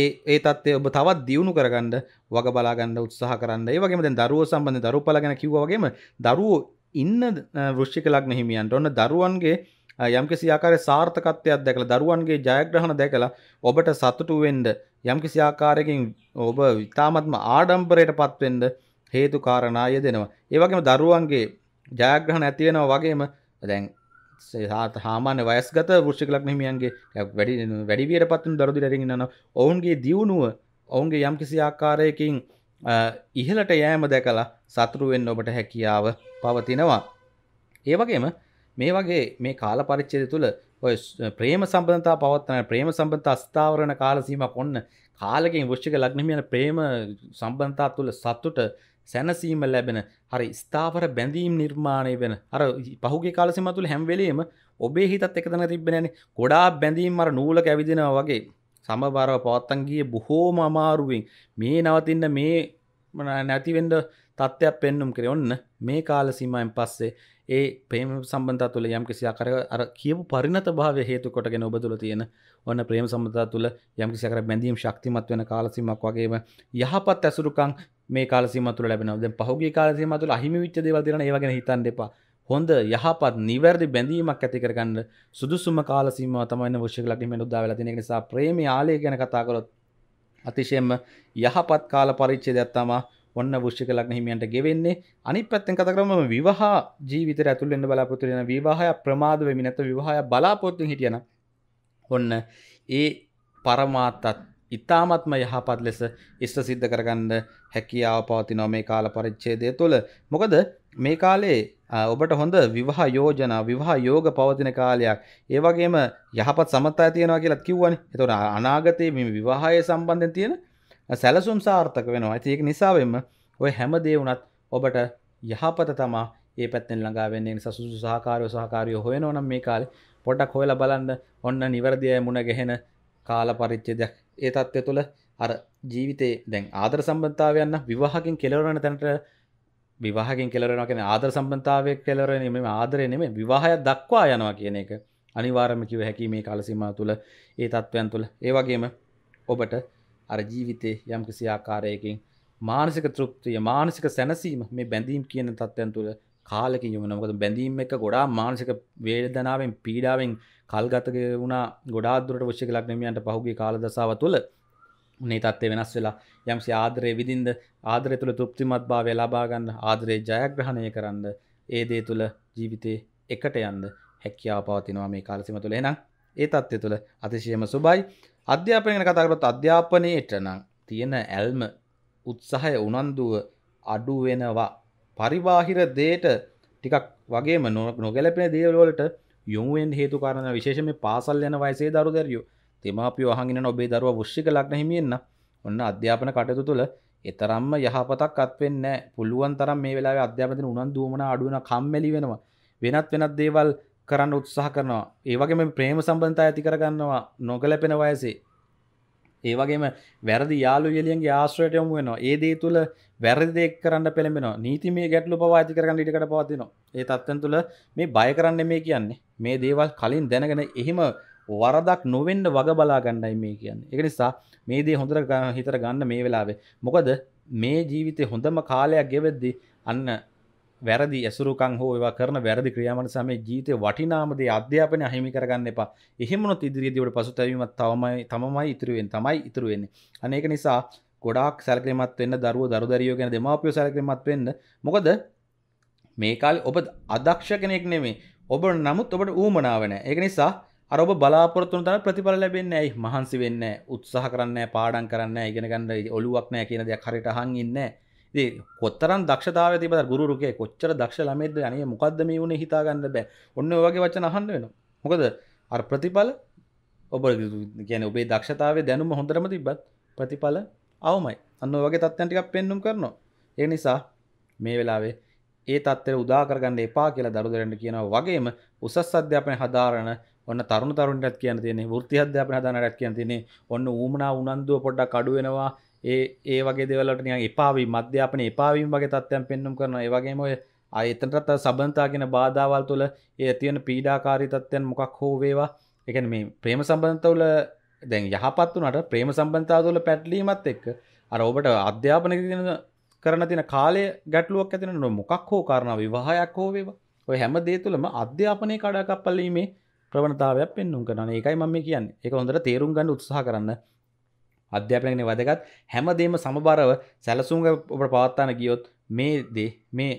ඒ ඒ தත්ත්වය ඔබ තවත් දියුණු කරගන්න වග බලා ගන්න උත්සාහ කරන්න. ඒ වගේම දැන් දරුවෝ සම්බන්ධ දරුපල ගැන කිව්වා වගේම දරුවෝ ඉන්න වෘශ්චික ලග්න හිමියන්ට ඔන්න දරුවන්ගේ යම්කිසි ආකාරයේ සාර්ථකත්වයක් දැකලා දරුවන්ගේ ජයග්‍රහණ දැකලා ඔබට සතුටු වෙන්න යම්කිසි ආකාරයකින් ඔබ ඉතාමත්ම ආඩම්බරයටපත් වෙන්න හේතු කාරණා යෙදෙනවා. ඒ වගේම දරුවන්ගේ ජයග්‍රහණ ඇති වෙනවා වගේම දැන් සාමාන්‍ය වයස්ගත වෘෂික ලග්න හිමියන්ගේ වැඩි වැඩි වියරපත් වෙන දරු දිරරින් ඉන්නවා. ඔවුන්ගේ දියුණුව ඔවුන්ගේ යම්කිසි ආකාරයකින් ඉහළට යෑම දැකලා සතුරු වෙන්න ඔබට හැකියාව පවතිනවා. ඒ වගේම මේ වගේ මේ කාල පරිච්චේද තුළ ඔය ප්‍රේම සම්බඳතා පවත්වන ප්‍රේම සම්බන්ධ අස්ථාවරණ කාලසීම කොන්න කාලකින් වෘෂ්ික ලග්නමියන ප්‍රේම සම්බන්ධතා තුළ සත්තුට සැනසීම ලැබෙන හරි ස්ථාවර බැඳීම් නිර්මාණය වෙන අර පහුගේ කාලසිම තුළ හැම්වෙලීම ඔබේ හිතත් එකතන තිබෙනන ගොඩා බැඳීම් අර නූල කැවිදිෙනවා වගේ සමබරව පවත්තන්ගේ බොහෝම අමාරුවෙන් මේ නවතින්න මේ නැතිවෙන්ඩ තත්ත්වයක් පෙන්නුම් කරේ ඔන්න මේ කාල සීමයෙන් පස්සේ ඒ ප්‍රේම සම්බන්ධ තුළ යම් කිසි ආකාර අර කියපු පරිණත භාවය හේතු කොටගෙන ඔබ තුළ තියෙන ඔන්න ප්‍රේම සම්බන්ධතා තුළ යම් කිසි ආකාර බැඳීම් ශක්තිමත් වෙන කාල සීමාවක් වගේම යහපත් ඇසුරුකම් මේ කාල සීමාව තුළ ලැබෙනවා. දැන් පහුගිය කාල සීමාව තුළ අහිමි වෙච්ච දේවල් දිනන ඒව ගැන හිතන්න එපා. හොඳ යහපත් නිවැරදි බැඳීමක් ඇති කරගන්න සුදුසුම කාල සීමාව තමයි නවශ්‍යක ලක්ෂණ උදා වෙලා තියෙන නිසා ප්‍රේමයේ ආලය ගැන කතා කරොත් අතිශයම යහපත් කාල පරිච්ඡේදයක් තමයි ඔන්න වෘෂ්ික ලක්න හිමියන්ට ගෙවෙන්නේ අනි පත්තෙන් කතරම විවාහා ජීවිත ඇතුළෙන්න්න බලාපොතුරෙන විවාහය ප්‍රමාද වෙමි නැත විවාහය බලාපොත්තුන් හිටියන ඔන්න ඒ පරමාතත් ඉතාමත්ම යහපත් ලෙස ඉස්ට සිද්ධ කරගන්න හැකියාව පවතිනෝ මේ කාල පරිච්චේදය තුළ මොකද මේ කාලේ ඔබට හොඳ විවාහ යෝජනා විවාහ යෝග පවතින කාලයක් ඒවගේම යහපත් සමත්තා තියෙනවා කියලත් කිව්වන එතුර අනාගතයේ විවාහය සම්බන්ධය තියෙන සැලසුම් සාර්ථක වෙනවා ඇතිඒක නිසාවෙන්ම ඔය හැමදේ වුනත් ඔබට යහපත තමා ඒ පැත්තෙන් ළඟාවෙන්නේ සසුසු සහකාරය සහකාරය හොයනෝනම් මේ කාල පොඩක් හොයල බලන්න ඔන්න නිවැරදිය මුණ ගැහෙන කාල පරිච්චදයක් ඒ තත්ත්ය තුළ අර ජීවිතේ දැන් ආදර සම්බන්ධාවයන්න විවාහකින් කෙලවරන තැනට විවාහකින් කෙලරෙනවා කියෙන ආදර සම්බන්ධාවය කෙලරෙන මෙම ආදරය නෙම විවාහය දක්වා යනවා කියන එක අනිවාරම කිව හැකි මේ කාලසිමා තුළ ඒ තත්ත්වයන් තුළ ඒවගේම ඔබට අර ජීවිතේ යම් කිසි ආකාරයකින් මානසික තෘප්තිය මානසික සැනසීම මේ බැඳීම් කියන තත්ත්වයන් තුළ කාලක යමන මොකද බැඳීම් එක ගොඩා මානසික වේදනාවෙන් පීඩාවෙන් කල්ගතක වුණා ගොඩාදුරට වශ්‍ය ලක්නමියන්ට පහුගේ කාලදසාව තුළ මේ තත්ත්වය වෙනස් වෙලා යම්සි ආදරය විදින්ද ආදරය තුළ තෘප්තිමත් භාව ලබාගන්න ආදරයේ ජයග්‍රහණය කරන්න ඒ දේ තුළ ජීවිතේ එකට යන්න හැක්කියාව පවතිනවා මේ කාලසිම තුළ එනම් ඒ තත්ත්වය තුළ අතිශයම සුබයි අධ්‍යාපනය ගැන කතා කරොත් අධ්‍යාපනයේට නම් තියෙන ඇල්ම උත්සාහය උනන්දුව අඩු වෙනවා පරිබාහිර දේට ටිකක් වගේම නොගැලපෙන දේවල් වලට යොමු වෙන්න හේතු කාරණා විශේෂයෙන්ම පාසල් යන වයසේ දරු දැරියෝ දෙමාපියෝ අහන් ඉන්න ඔබේ දරුවා වෘශ්චික ලග්න හිමියෙන්න ඔන්න අධ්‍යාපන කටයුතු තුළ එතරම්ම යහපතක් අත්වෙන්නේ පුළුවන් තරම් මේ වෙලාවේ අධ්‍යාපනයේ උනන්දු වමන අඩු වෙන කම්මැලි වෙනවා වෙනත් වෙනත් දේවල් කරන්න උත්සාහ කරනවා ඒවගේම ප්‍රේම සම්බන්ධතා ඇති කරගන්නවා නොගලපෙන වයසේ ඒවගේම වැරදි යාලු වියලියන්ගේ ආශ්‍රයට යොමු වෙනවා ඒ දේ තුළ වැරදිදෙක් කරන්න පෙළඹෙනවා නීති මේ ගැටලු පව ඇති කරන්න ඉටකට පවතිනවා ඒ තත්ත්වන් තුළ මේ බය කරන්න මේ කියන්නේ මේ දේවල් කලින් දැනගෙන එහෙම වරදක් නොවෙන්න වග බලා ගණ්ඩයි මේ කියන්න එක නිසා මේ දේ හොඳර හිතර ගන්න මේ වෙලාවේ මොකද මේ ජීවිතය හොඳම කාලයක් ගෙවෙද්දි අන්න වැරදි ඇසුරුකං හෝ ඒවා කරන වැරදි ක්‍රියාවන් සමේ ජීවිතේ වටිනාම දේ අධ්‍යාපනය අහිමි කරගන්න එපා. එහෙමනොත් ඉදිරියේදී ඔබට පසුතැවීමක් තවමයි තමමයි ඉතුරු වෙන්නේ. තමයි ඉතුරු වෙන්නේ. අනේක නිසා ගොඩාක් සැලකිලිමත් වෙන්න දරුවෝ දරුදරියෝ ගැන දෙමාපියෝ සැලකිලිමත් වෙන්න. මොකද මේ කාලේ ඔබ අදක්ෂ කෙනෙක් නෙමෙයි. ඔබ නමුත් ඔබට ඌමනාව නැහැ. ඒක නිසා අර ඔබ බලාපොරොත්තු වෙන තරම් ප්‍රතිඵල වෙන්නේ ඇයි මහන්සි වෙන්නේ නැහැ උත්සාහ කරන්නේ නැහැ පාඩම් කරන්නේ නැහැ ඉගෙන ගන්න ඔළුවක් නැහැ කියන දෙයක් හරියට අහන් ඉන්නේ නැහැ ඒ කොත්තරන් දක්ෂතාව තිබ ගුරුරුගේ කොච්චර දක්ෂ ළමෙද අනේ මොකක්ද මේ වුණ හිතාගන්න බෑ ඔන්න වගේ වචන අහන්න වෙන මොකද අර් ප්‍රතිඵල ඔබ ගැන ඔබේ දක්ෂතාව දැනුම හොඳරම තිබත් ප්‍රතිඵල අවමයි අන්න වගේ තත්ත්ැන්ටික් පෙන්නුම් කරනවා ඒ නිසා මේ වෙලාවේ ඒ තත්වය උදාකරගන්න එපා කියලා දරුදරට කියනව වගේම උසස් අධ්‍යාපන හදාරණ ඔන්න තරුණ තරුන්ටත් කියන තියන්නේ ෘති අධ්‍යාපන හදානටත් කියන තියන්නේ ඔන්න ඌමනා උනන්දුව පොඩ්ඩක් අඩුවෙනවා ඒ ඒ වගේ දෙවලට නිය එපාවී මධ්‍යාපන එපාවීම වගේ තත්ත්යන් පෙන්නුම් කරන ඒවගේම ඔය අයතනටත් සබන්තාගෙන බාධාවල් තුළ ඒ තියෙන පීඩාකාරී තත්ත්යන් මොකක් හෝ වේවා එකන මේ ප්‍රේම සම්බන්තවල දැන් යහපත් වනට ප්‍රේම සම්බන්තාව තුළ පැටලීමත් එක්ක අර ඔබට අධ්‍යාපන කරන තින කාලය ගැටලුවක් ඇතින නො මොකක් හෝ කරණ විවාහයක් හෝ වේවා ඔය හැම දේ තුළම අධ්‍යාපනය කඩාකප්පල්ලීමේ ප්‍රවණතාවයක් පෙන්නුම් කරන එකයි මම කියන්නේ එක හොඳට තේරුම් ගන්න උත්සාහ කරන්න අධ්‍යාපනයන වැදගත් හැමදේම සමබරව සැලසුම් ඔබට පවත්තාන ගියොත් මේ දේ මේ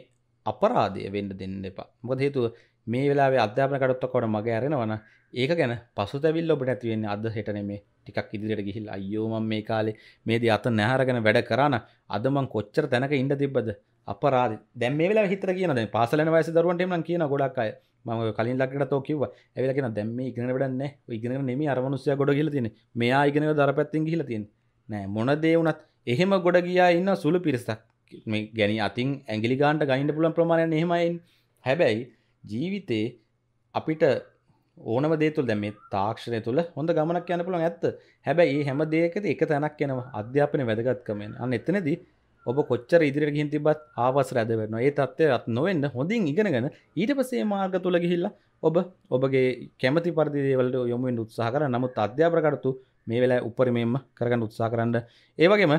අපරාධය වෙන්න දෙන්න එපා මොකද හේතුව මේ වෙලාවේ අධ්‍යාපන කටොත්තකොට මග ඇරෙනවන ඒක ගැන පසු තැවිල් ඔබට ඇතිවෙන්න අද හෙටන මේ ටිකක් ඉදිරියට ගිහිල් අයෝමම් මේ කාලේ මේදී අත නැහරගෙන වැඩ කරන්න අදමං කොච්චර තැනක ඉඩ තිබ්බද අපරාධ දැම් වෙලා හිතර කියන පාසලන වයස දරුවන්ට නම් කියන ගොඩක් අය ම කලින් ලක්ට තෝ කිව ඇවිලකෙන දැම්ම ඉගෙන වැඩන්න ඉගෙන නෙම අරමනුස්සය ගොඩ කියලතින මෙයා ඉගෙන දර පැත්තිෙන් හිලතින් නෑ මොන දේවුනත් එහෙම ගොඩ ගියා ඉන්න සුළු පිරිසක් මේ ගැනි අතින් ඇගිලි ගාන්ට ගයින්ට පුලන් ප්‍රමාණය නෙමයින් හැබැයි ජීවිතේ අපිට ඕනම දේතුල් දැම තාක්ෂණය තුළ හොඳ ගමනක් යන පුළන් ඇත්ත හැබැයි හැම දේකද එක තැනක් යනවා අධ්‍යාපනය වැදගත්කමෙන් අන්න එතනදී ඔබ කොච්චර ඉදිරිට ගින් තිබත් ආවස රැදවෙන්න ඒ තත්වයත් නොවෙන්න හොඳින් ඉගෙනගෙන ඊට පසේ මාර්ග තුළ ගිහිල්ල ඔබ ඔබගේ කැමති පරිදිවලට යොමුෙන් උත්සාහ කර නමුත් අධ්‍යාපකරතු මේ වෙලා උපරිමෙන්ම කරගන්න උත්සා කරන්න ඒවගේම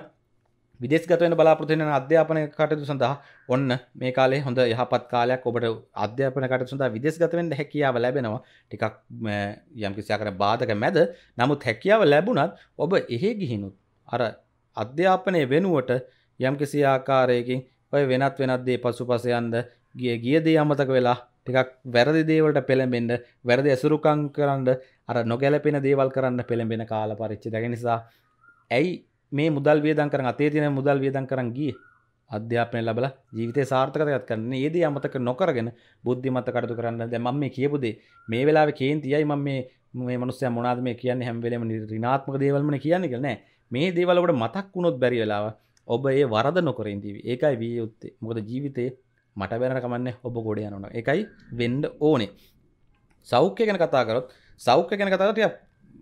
විදෙස්ගතවන බලාපෘතින අධ්‍යාපනය කටයුතු සඳහා ඔන්න මේ කාලේ හොඳ යහපත් කාලයක් ඔබට අධ්‍යාපන කට සඳහා විදෙස්ගතවෙන්ට හැකියාව ලැබෙනවා ටිකක් යම්කිසියා කර බාධක මැද නමුත් හැකියාව ලැබුණත් ඔබ එහෙ ගිහිනුත් අර අධ්‍යාපනය වෙනුවට යම් කිසි ආකාරයකින් ඔය වෙනත් වෙනත් දේ පසුපස යන්ද ගිය ගිය දේ අමතක වෙලා ටිකක් වැරදි දේවලට පෙළඹෙන්න වැරදි ඇසුරුකම් කරන්න අර නොගැලපෙන දේවල් කරන්න පෙළඹෙන කාල පරිච්චි දැක නිසා ඇයි මේ මුදල් වියදම් කරන් අතේ තියෙන මුදල් වියදම් කරන් ගියේ අධ්‍යාපනය ලැබලා ජීවිතේ සාර්ථකකයක් කරන්න. ඒ දේ අමතක නොකරගෙන බුද්ධිමත්ත කටයුතු කරන්න. දැන් මම මේ කියපු දේ මේ වෙලාවේ කේන්තියයි මම මේ මේ මනුස්සයා මොනවද මේ කියන්නේ හැම වෙලේම ඍණාත්මක දේවල්මනේ කියන්නේ කියලා නෑ. මේ දේවල් වලට මතක් වුණොත් බැරි වෙලාවා ඔබ ඒ වරද නොකරින්දිී ඒකයි වී යුත්තේ මොකද ජීවිතේ මට බැන කමන්න ඔබ ගොඩ යනන එකයි වෙන්ඩ ඕනේ සෞඛ්‍ය ගැන කතාකරොත් සෞඛ්‍ය ගැන කතාටය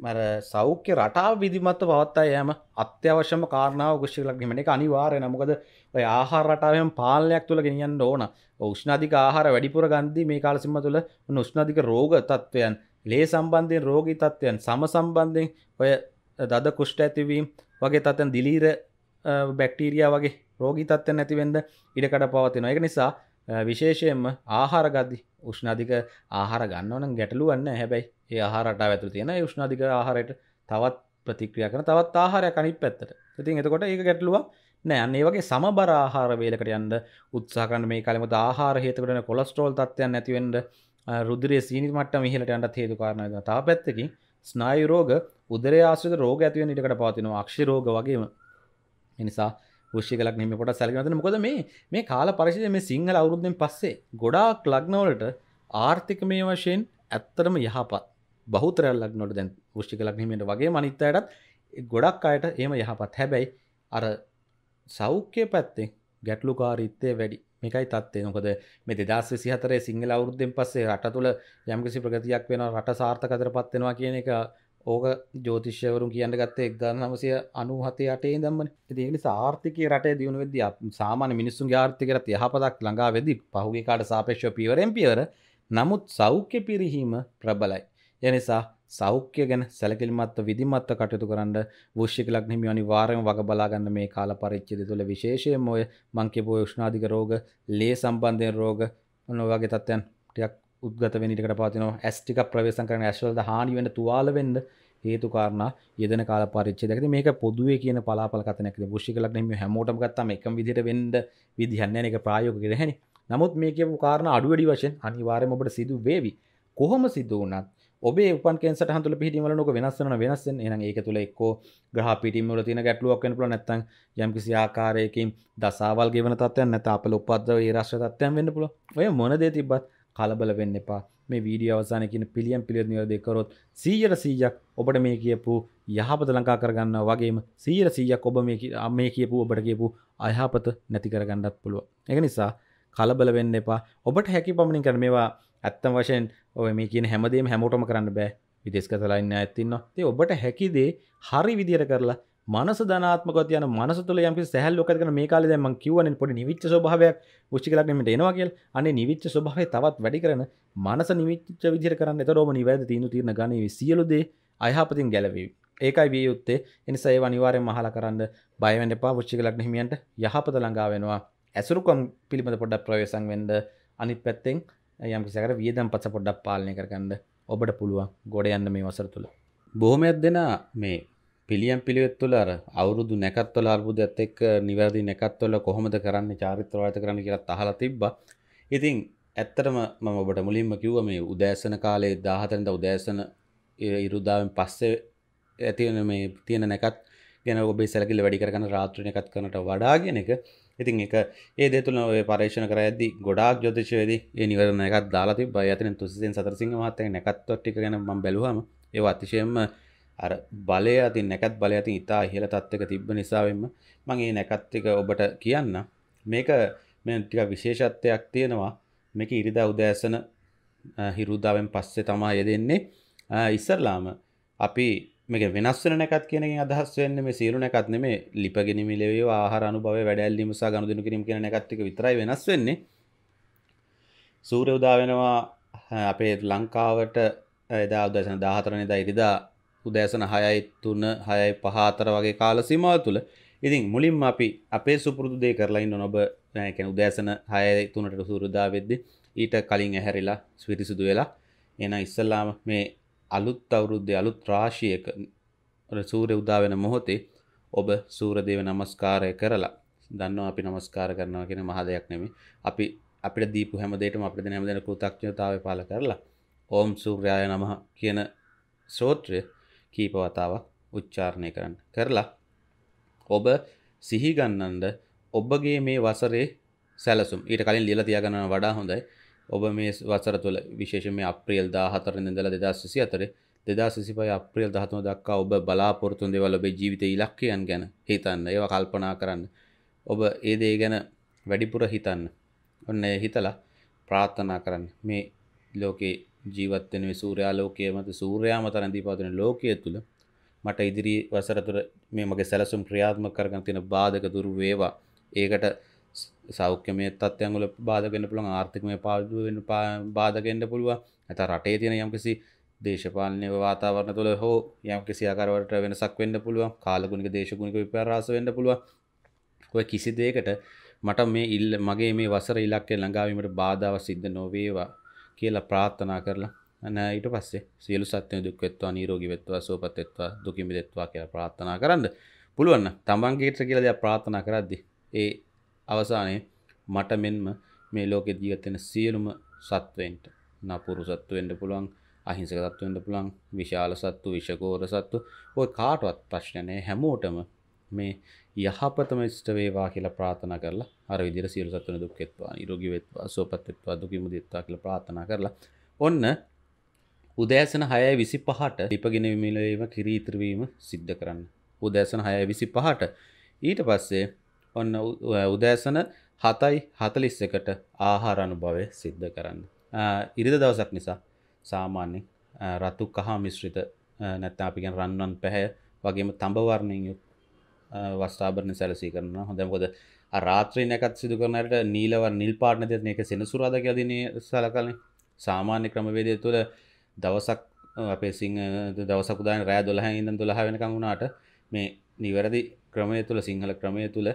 මර සෞඛ්‍ය රටා විදිමත්ව පවත්තා යෑම අත්‍යවශ්‍යම කාරණාව ගෘෂිලක්ගීම එක අනිවාරය නමුකද ඔය ආහාර රටාවෙන් පාලයක් තුළ ගෙනියන්න ඕන උෂ්නාධික ආහාර වැඩිපුර ගන්දී මේ කාලසිම්ම තුළ උෂ්නාධික රෝග තත්ත්වයන් ලේ සම්බන්ධයෙන් රෝගී තත්ත්වයන් සම සම්බන්ධයෙන් ඔය දද කුෂ්ට ඇතිවීම් වගේ තත්න් දිලීර බැක්ටීරිය වගේ රෝගී තත්ත්ව නැතිවෙන්ද ඉඩකට පවතින එක නිසා විශේෂයෙන්ම ආහාරගදදි උෂ්ණධික ආහාර ගන්නවන ගැටලුවන්න හැබැයි ඒ ආහාරට ඇතු තියෙන උෂ්ණධික ආහාරයට තවත් ප්‍රතික්‍රිය කන තවත් ආහාරය කනිප පැත්තට ඉතින් එතකොට ඒ ගැටලුවක් නෑන් ඒ වගේ සමබර ආහාර වේලකට යන්න උත්සාකන්න මේ කලමත ආහාර හේතුකටන කොලස්ට්‍රෝල් තත්වයන් නැතිවෙන්ඩ රුදරේ සීනි මට්ට මිහිලට අන්ට හේතු කාරණය තා පැත්තකින් ස්නායු රෝග උදර ආශ්‍රිත රෝග ඇතිවෙන ඉටකට පවතින අක්ෂි රෝග වගේම එනිසා ෂිකලක් නම පොට සැලකනත මොකද මේ මේ කාල පරිශද මේ සිංහල අවුරුද්දෙන් පස්සේ ගොඩාක් ලක්නවලට ආර්ථික මේ වශයෙන් ඇත්තරම යහපත් බහතරල්ලක් නොට දැන් ෘෂ්ිකලක් නීමට වගේ මනිත්තයටත් ගොඩක් අයට ඒම යහපත් හැබැයි අර සෞඛ්‍ය පැත්තෙන් ගැටලුකාරීත්තය වැඩි මේකයි තත්වේ නොකද මේ දෙදස් සිහතරේ සිංහල අවුරුද්ධෙන් පස්සේ රට තුළ යම්කිසි ප්‍රගතියක් වෙන රට සාර්ථකතර පත්වෙනවා කියන එක ඕක ජෝතිශ්‍යවරු කියන්න ගත්ත එක්දන්න නමසය අනුහතේ අටේ දම්මන දෙනි සාර්ථකය රට දියුණ වෙද සාමාන මිනිස්සුන් ආර්ථිකරත් යහපදක් ළඟා වෙදි පහුගේ කාට සාපේක්ෂ පිවරෙන් පියවර නමුත් සෞඛ්‍ය පිරිහීම ප්‍රබලයි. යනිසා සෞඛ්‍ය ගැන සැලකිල්මත්ව විදිමත්ව කටයුතු කරන්න වෘෂ්ික ලක්නිම අනිවාර්යම වග බලාගන්න මේ කාල පරිච්ඡේදය තුළ විශේෂයෙන්ම ඔය මං කියපු උෂ්ණාධික රෝග, ලේ සම්බන්ධයෙන් රෝග ඔන්න ඔය වගේ තත්ත්වයන් ටිකක් උද්ගත වෙනිටකට පාතින ඇස්ටික ප්‍රවේශන් කරන ඇශ්වල්ද හානි වෙන තුවාල වෙන්න හේතු කාරණ යදන කාල පරිච්චේ දක මේක පොදුවේ කියන පලාපල කතනක පුෂි කලක් නෙම හැමෝටම ගත්තම එක විදිට වෙන්ඩ විදිහන්න එක ප්‍රායෝග කරහැනි නමුත් මේකපු කාරණ අඩුවඩි වශයෙන් අනිවාරම ඔබට සිදු වේවි කොහොම සිද්ධ වනත් ඔබේ උපන් කෙන්සට හතුල පිටිමල නොක වෙනස්සන වෙනස්සෙන් එන ඒක තුළ එක්කෝ ග්‍රහ පිටිමල තින ගැටලුවක් වෙන පුළුවන් නැත්නම් යම්කිසි ආකාරයකින් දසාවල් ගෙවන තත්ත්වයක් නැත්නම් අපල උපද්දව ඒ රාශිය තත්ත්වයක් වෙන්න පුළුවන් ඔය මොන දේ තිබ්බත් කලබල වෙන්න එපා මේ වීඩිය අවසාන කියන පිළියම් පිළිවෙත් නිවැරදි කරොත් 100ට 100ක් ඔබට මේ කියපු යහපත ලංකා කරගන්නවා වගේම 100ට 100ක් ඔබ මේ මේ කියපු ඔබට කියපු අයහපත නැති කරගන්නත් පුළුවන්. ඒක නිසා කලබල වෙන්න එපා. ඔබට හැකි පමණින් කරන මේවා ඇත්තම වශයෙන් ඔය මේ කියන හැමදේම හැමෝටම කරන්න බෑ. විදේශගත ලයින් අයත් ඉන්නවා. ඉතින් ඔබට හැකි දේ හරි විදියට කරලා මනස ධනාත්මකව යන මනස තුළ යම්කි සැහැල්ලුවක් ඇති කරන මේ කාලේ දැන් මම කියවනේ පොඩි නිවිච්ච ස්වභාවයක් වෘශ්චික ලග්නෙට එනවා කියලා. අනේ නිවිච්ච ස්වභාවය තවත් වැඩි කරන මනස නිවිච්ච විදිහට කරන්න. එතකොට ඔබ නිවැරදි තීන්දුව తీරන ගණේ සියලු දේ අයහපතින් ගැලවේවි. ඒකයි විය යුත්තේ. එනිසා ඒව අනිවාර්යෙන් මහලා කරන්න බය වෙන්න එපා. වෘශ්චික ලග්න හිමියන්ට යහපත ළඟා වෙනවා. ඇසුරුකම් පිළිබඳ පොඩ්ඩක් ප්‍රවේශම් වෙන්න අනිත් පැත්තෙන් යම්කිසි ආකාර වියදම් පස පොඩ්ඩක් පාලනය කරගන්න ඔබට පුළුවන් ගොඩ යන්න මේ වසර තුල. බොහොමයක් දෙනා මේ පිළියම් පිළිවෙත් තුළ අර අවුරුදු නැකත්වල අර්බුදයක්ත් එක්ක නිවැරදි නැකත්වල කොහොමද කරන්න චාරිත්‍රවාත කරන්න කියලා අහලා තිබ්බා. ඉතින් ඇත්තටම මම ඔබට මුලින්ම කිව්වා මේ උදෑසන කාලේ 14 උදෑසන ඉරුදාවෙන් පස්සේ ඇති වෙන මේ තියෙන නැකත් ගැන ඔබේ සැලකිල්ල වැඩි කරගන්න රාත්‍රී නැකත් කරනට වඩා කියන එක. ඉතින් ඒක ඒ දේ තුල ඔය පරීක්ෂණ කර යද්දී ගොඩාක් ජ්‍යොතිෂයේදී ඒ නිවැරදි නැකත් දාලා තිබ්බා. ඒ අතරින් තුසිසෙන් සතරසිංහ මහත්තයාගේ නැකත්වත් ටික ගැන මම බැලුවාම ඒවා අතිශයම අර බලය අතින් නැකත් බලය අතින් ඉතා ඉහළ තත්ත්වක තිබ්බ නිසාවෙන්ම මම මේ නැකත් එක ඔබට කියන්න මේක මේ ටිකක් විශේෂත්වයක් තියෙනවා මේක ඉරිදා උදෑසන හිරුදාවෙන් පස්සේ තමයි යෙදෙන්නේ ඉස්සරලාම අපි මේක වෙනස් වෙන නැකත් කියන එකෙන් අදහස් වෙන්නේ මේ සියලු නැකත් නෙමේ ලිප ගෙනීමේ ලැබේව ආහාර අනුභවය වැඩැල්ලීම සහ ගනුදෙනු කිරීම කියන නැකත් එක විතරයි වෙනස් වෙන්නේ සූර්ය උදා වෙනවා අපේ ලංකාවට එදා උදෑසන 14 වෙනිදා ඉරිදා උදෑසන හයයි තුන්න හයයි පහතර වගේ කාල සිමාව තුළ ඉතින් මුලින්ම අපි අපේ සුපුරදු දේ කරලායින්න නොබ ැන උදෑසන හයයි තුනට සුරුදා වෙද්දි ඊට කලින් ඇහැරිලා ස්විරිසිදු වෙලා එන ඉස්සල්ලාම මේ අලුත් අවුරුද්ධය අලුත් රාශියක සූරය උදාවෙන මොහොතේ ඔබ සූරදේව නමස්කාරය කරලා දන්න අපි නමස්කාර කරනවා කියෙන මහදයක් නෙමි අපි අපිට දීපු හැමදේටම අපිට නැමදෙන කෘතක්ඥතාව පාල කරලා ඕම් සූර්යාය නමහ කියන සෝත්‍රය කීප වතාවක් උච්චාරණය කරන්න කරලා ඔබ සිහිගන්නන්ට ඔබගේ මේ වසරේ සැලසුම් ඊට කලින් ලියලා තියාගන්න වඩා හොඳයි ඔබ මේ වසර තුළ විශේෂම අප්‍රියල් දාහතර ඉඳලා දෙදස්සිසි අතර දෙදා සිසිපයි අප්‍රියල් දහතුන දක්වා ඔබ බලාපොරතුන් දෙවල් ඔබේ ජීවිත ඉලක්කයන් ගැන හිතන්න ඒව කල්පනා කරන්න ඔබ ඒ දේ ගැන වැඩිපුර හිතන්න ඔන්න හිතලා ප්‍රාර්ථනා කරන්න මේ ලෝකේ ජීවත්වෙන සූරයාලෝකය මත සූරයාම තරැඳී පාතන ලෝකය තුළ මට ඉදිරි වසරතුර මේ මගේ සැලසුම් ක්‍රියාත්ම කරගන තියෙන බාධක දුරු වේවා ඒකට සෞඛ්‍යමය තත්යංගල බාධගෙන පුළන් ආර්ථිකමය පාදුවෙන් බාධගෙන්ට පුළුව ඇත රටේ තියෙන යම්කිසි දේශපාලනය වාතාවරණ තුළ හෝ යම් කිසි අකරවට වෙනසක් වෙන්න පුළුව කාලගුණක දේශගුණක විපරාස වෙන්න පුළුව ඔය කිසි දේකට මට මේ ඉල්ල මගේ මේ වසර ඉලක්කය ළඟාවීමට බාධාව සිද්ධ නොවේවා කියලා ප්‍රාර්ථනා කරලා ඊට පස්සේ සියලු සත්‍යය දුක් වෙත්වා නිරෝගී වෙත්වා සුවපත් වෙත්වා දුකින් මිදෙත්වා කියලා ප්‍රාර්ථනා කරන්න පුළුවන් තමන්ගේට කියලා දෙයක් ප්‍රාර්ථනා කරද්දී ඒ අවසානයේ මට මෙන්ම මේ ලෝකෙ ජීවත් වෙන සියලුම සත්වයන්ට නපුරු සත්තු වෙන්න පුළුවන් අහිංසක සත්තු වෙන්න පුළුවන් විශාල සත්තු විශකෝර සත්තු ඔය කාටවත් ප්‍රශ්න නැහැ හැමෝටම මේ යහපතම ඉෂ්ට වේවා කියලා ප්‍රාර්ථනා කරලා අර විදිහට සියලු සත්ත්වන දුක් වෙත්වා නිරෝගී වෙත්වා සුවපත් වෙත්වා දුකින් මුදිත්වා කියලා ප්‍රාර්ථනා කරලා ඔන්න උදෑසන 6:25ට දීපගෙන විමිලවීම කිරි ඉතුරු වීම සිද්ධ කරන්න. උදෑසන 6:25ට ඊට පස්සේ ඔන්න උදෑසන 7:41ට ආහාර අනුභවය සිද්ධ කරන්න. ඉරිද දවසක් නිසා සාමාන්‍යයෙන් රතු කහ මිශ්‍රිත නැත්නම් අපි කියන රන්වන් පැහැය වගේම තඹ වර්ණයෙන් යුක්ත වස්ථාබරණ සැලසී කරන හොඳමකොද රාත්‍රී නැකත් සිදු කරනට නීලව නිල් පාටන දෙන එක සෙනසුරාද කියදින සලකලන සාමාන්‍ය ක්‍රමවේදය තුළ දවසක් අපේ සිංහ දවසකුදාන රෑ දොළහ ඉඳන් දොළහ වෙනකං වුණාට මේ නිවැරදි ක්‍රමය තුළ සිංහල ක්‍රමය තුළ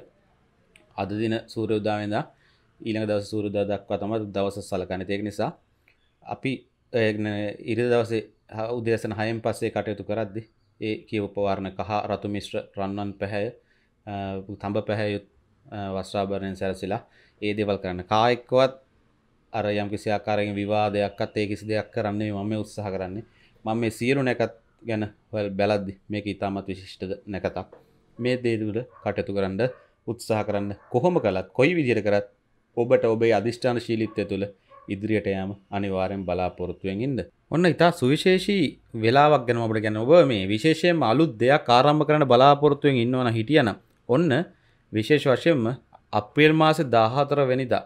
අදදින සූරයුදාවෙන්දා ඊළඟ දවස සූරුද දක්වා තම දවස සලකන තියෙක් නිසා අපි ඉරි දවසේ උදේසන හයෙන් පස්සේ කටයුතු කරද්දිී ඒ කියවපවාරණ කහ රතුමිශ්‍ර රන්නන් පැහැය තඹ පැහැයුත් වස්්‍රාභරණයෙන් සැරසිලා ඒ දෙවල් කරන්න කායෙක්කවත් අර යම් කිසි ආකාරයෙන් විවාදයක්ත් ඒ කිසි දෙයක් කරන්නේ මම උත්සාහ කරන්නේ මම මේ සියලු නැකත් ගැන හොල් බැලද්දි මේක ඉතාමත් විශිෂ්ටද නැකතක් මේ දේදුල කටයුතු කරන්න උත්සාහ කරන්න කොහොම කලත් කොයි විදිර කරත් ඔබට ඔබේ අධිෂ්ඨාන ශීලිත්ය තුළ ඉදිරියට යෑම අනිවාරයෙන් බලාපොරොත්තුවෙන් ඉන්න. ඔන්න ඉතා සුවිශේෂී වෙලාවක් ගැන අපට ගැන ඔබ මේ විශේෂයෙන්ම අලුත් දෙයක් ආරම්භ කරන්න බලාපොරොත්තුවෙන් ඉන්නවන හිටියන. ඔන්න විශේෂ වශයෙන්ම අප්‍රේල් මාස 14 වෙනිදා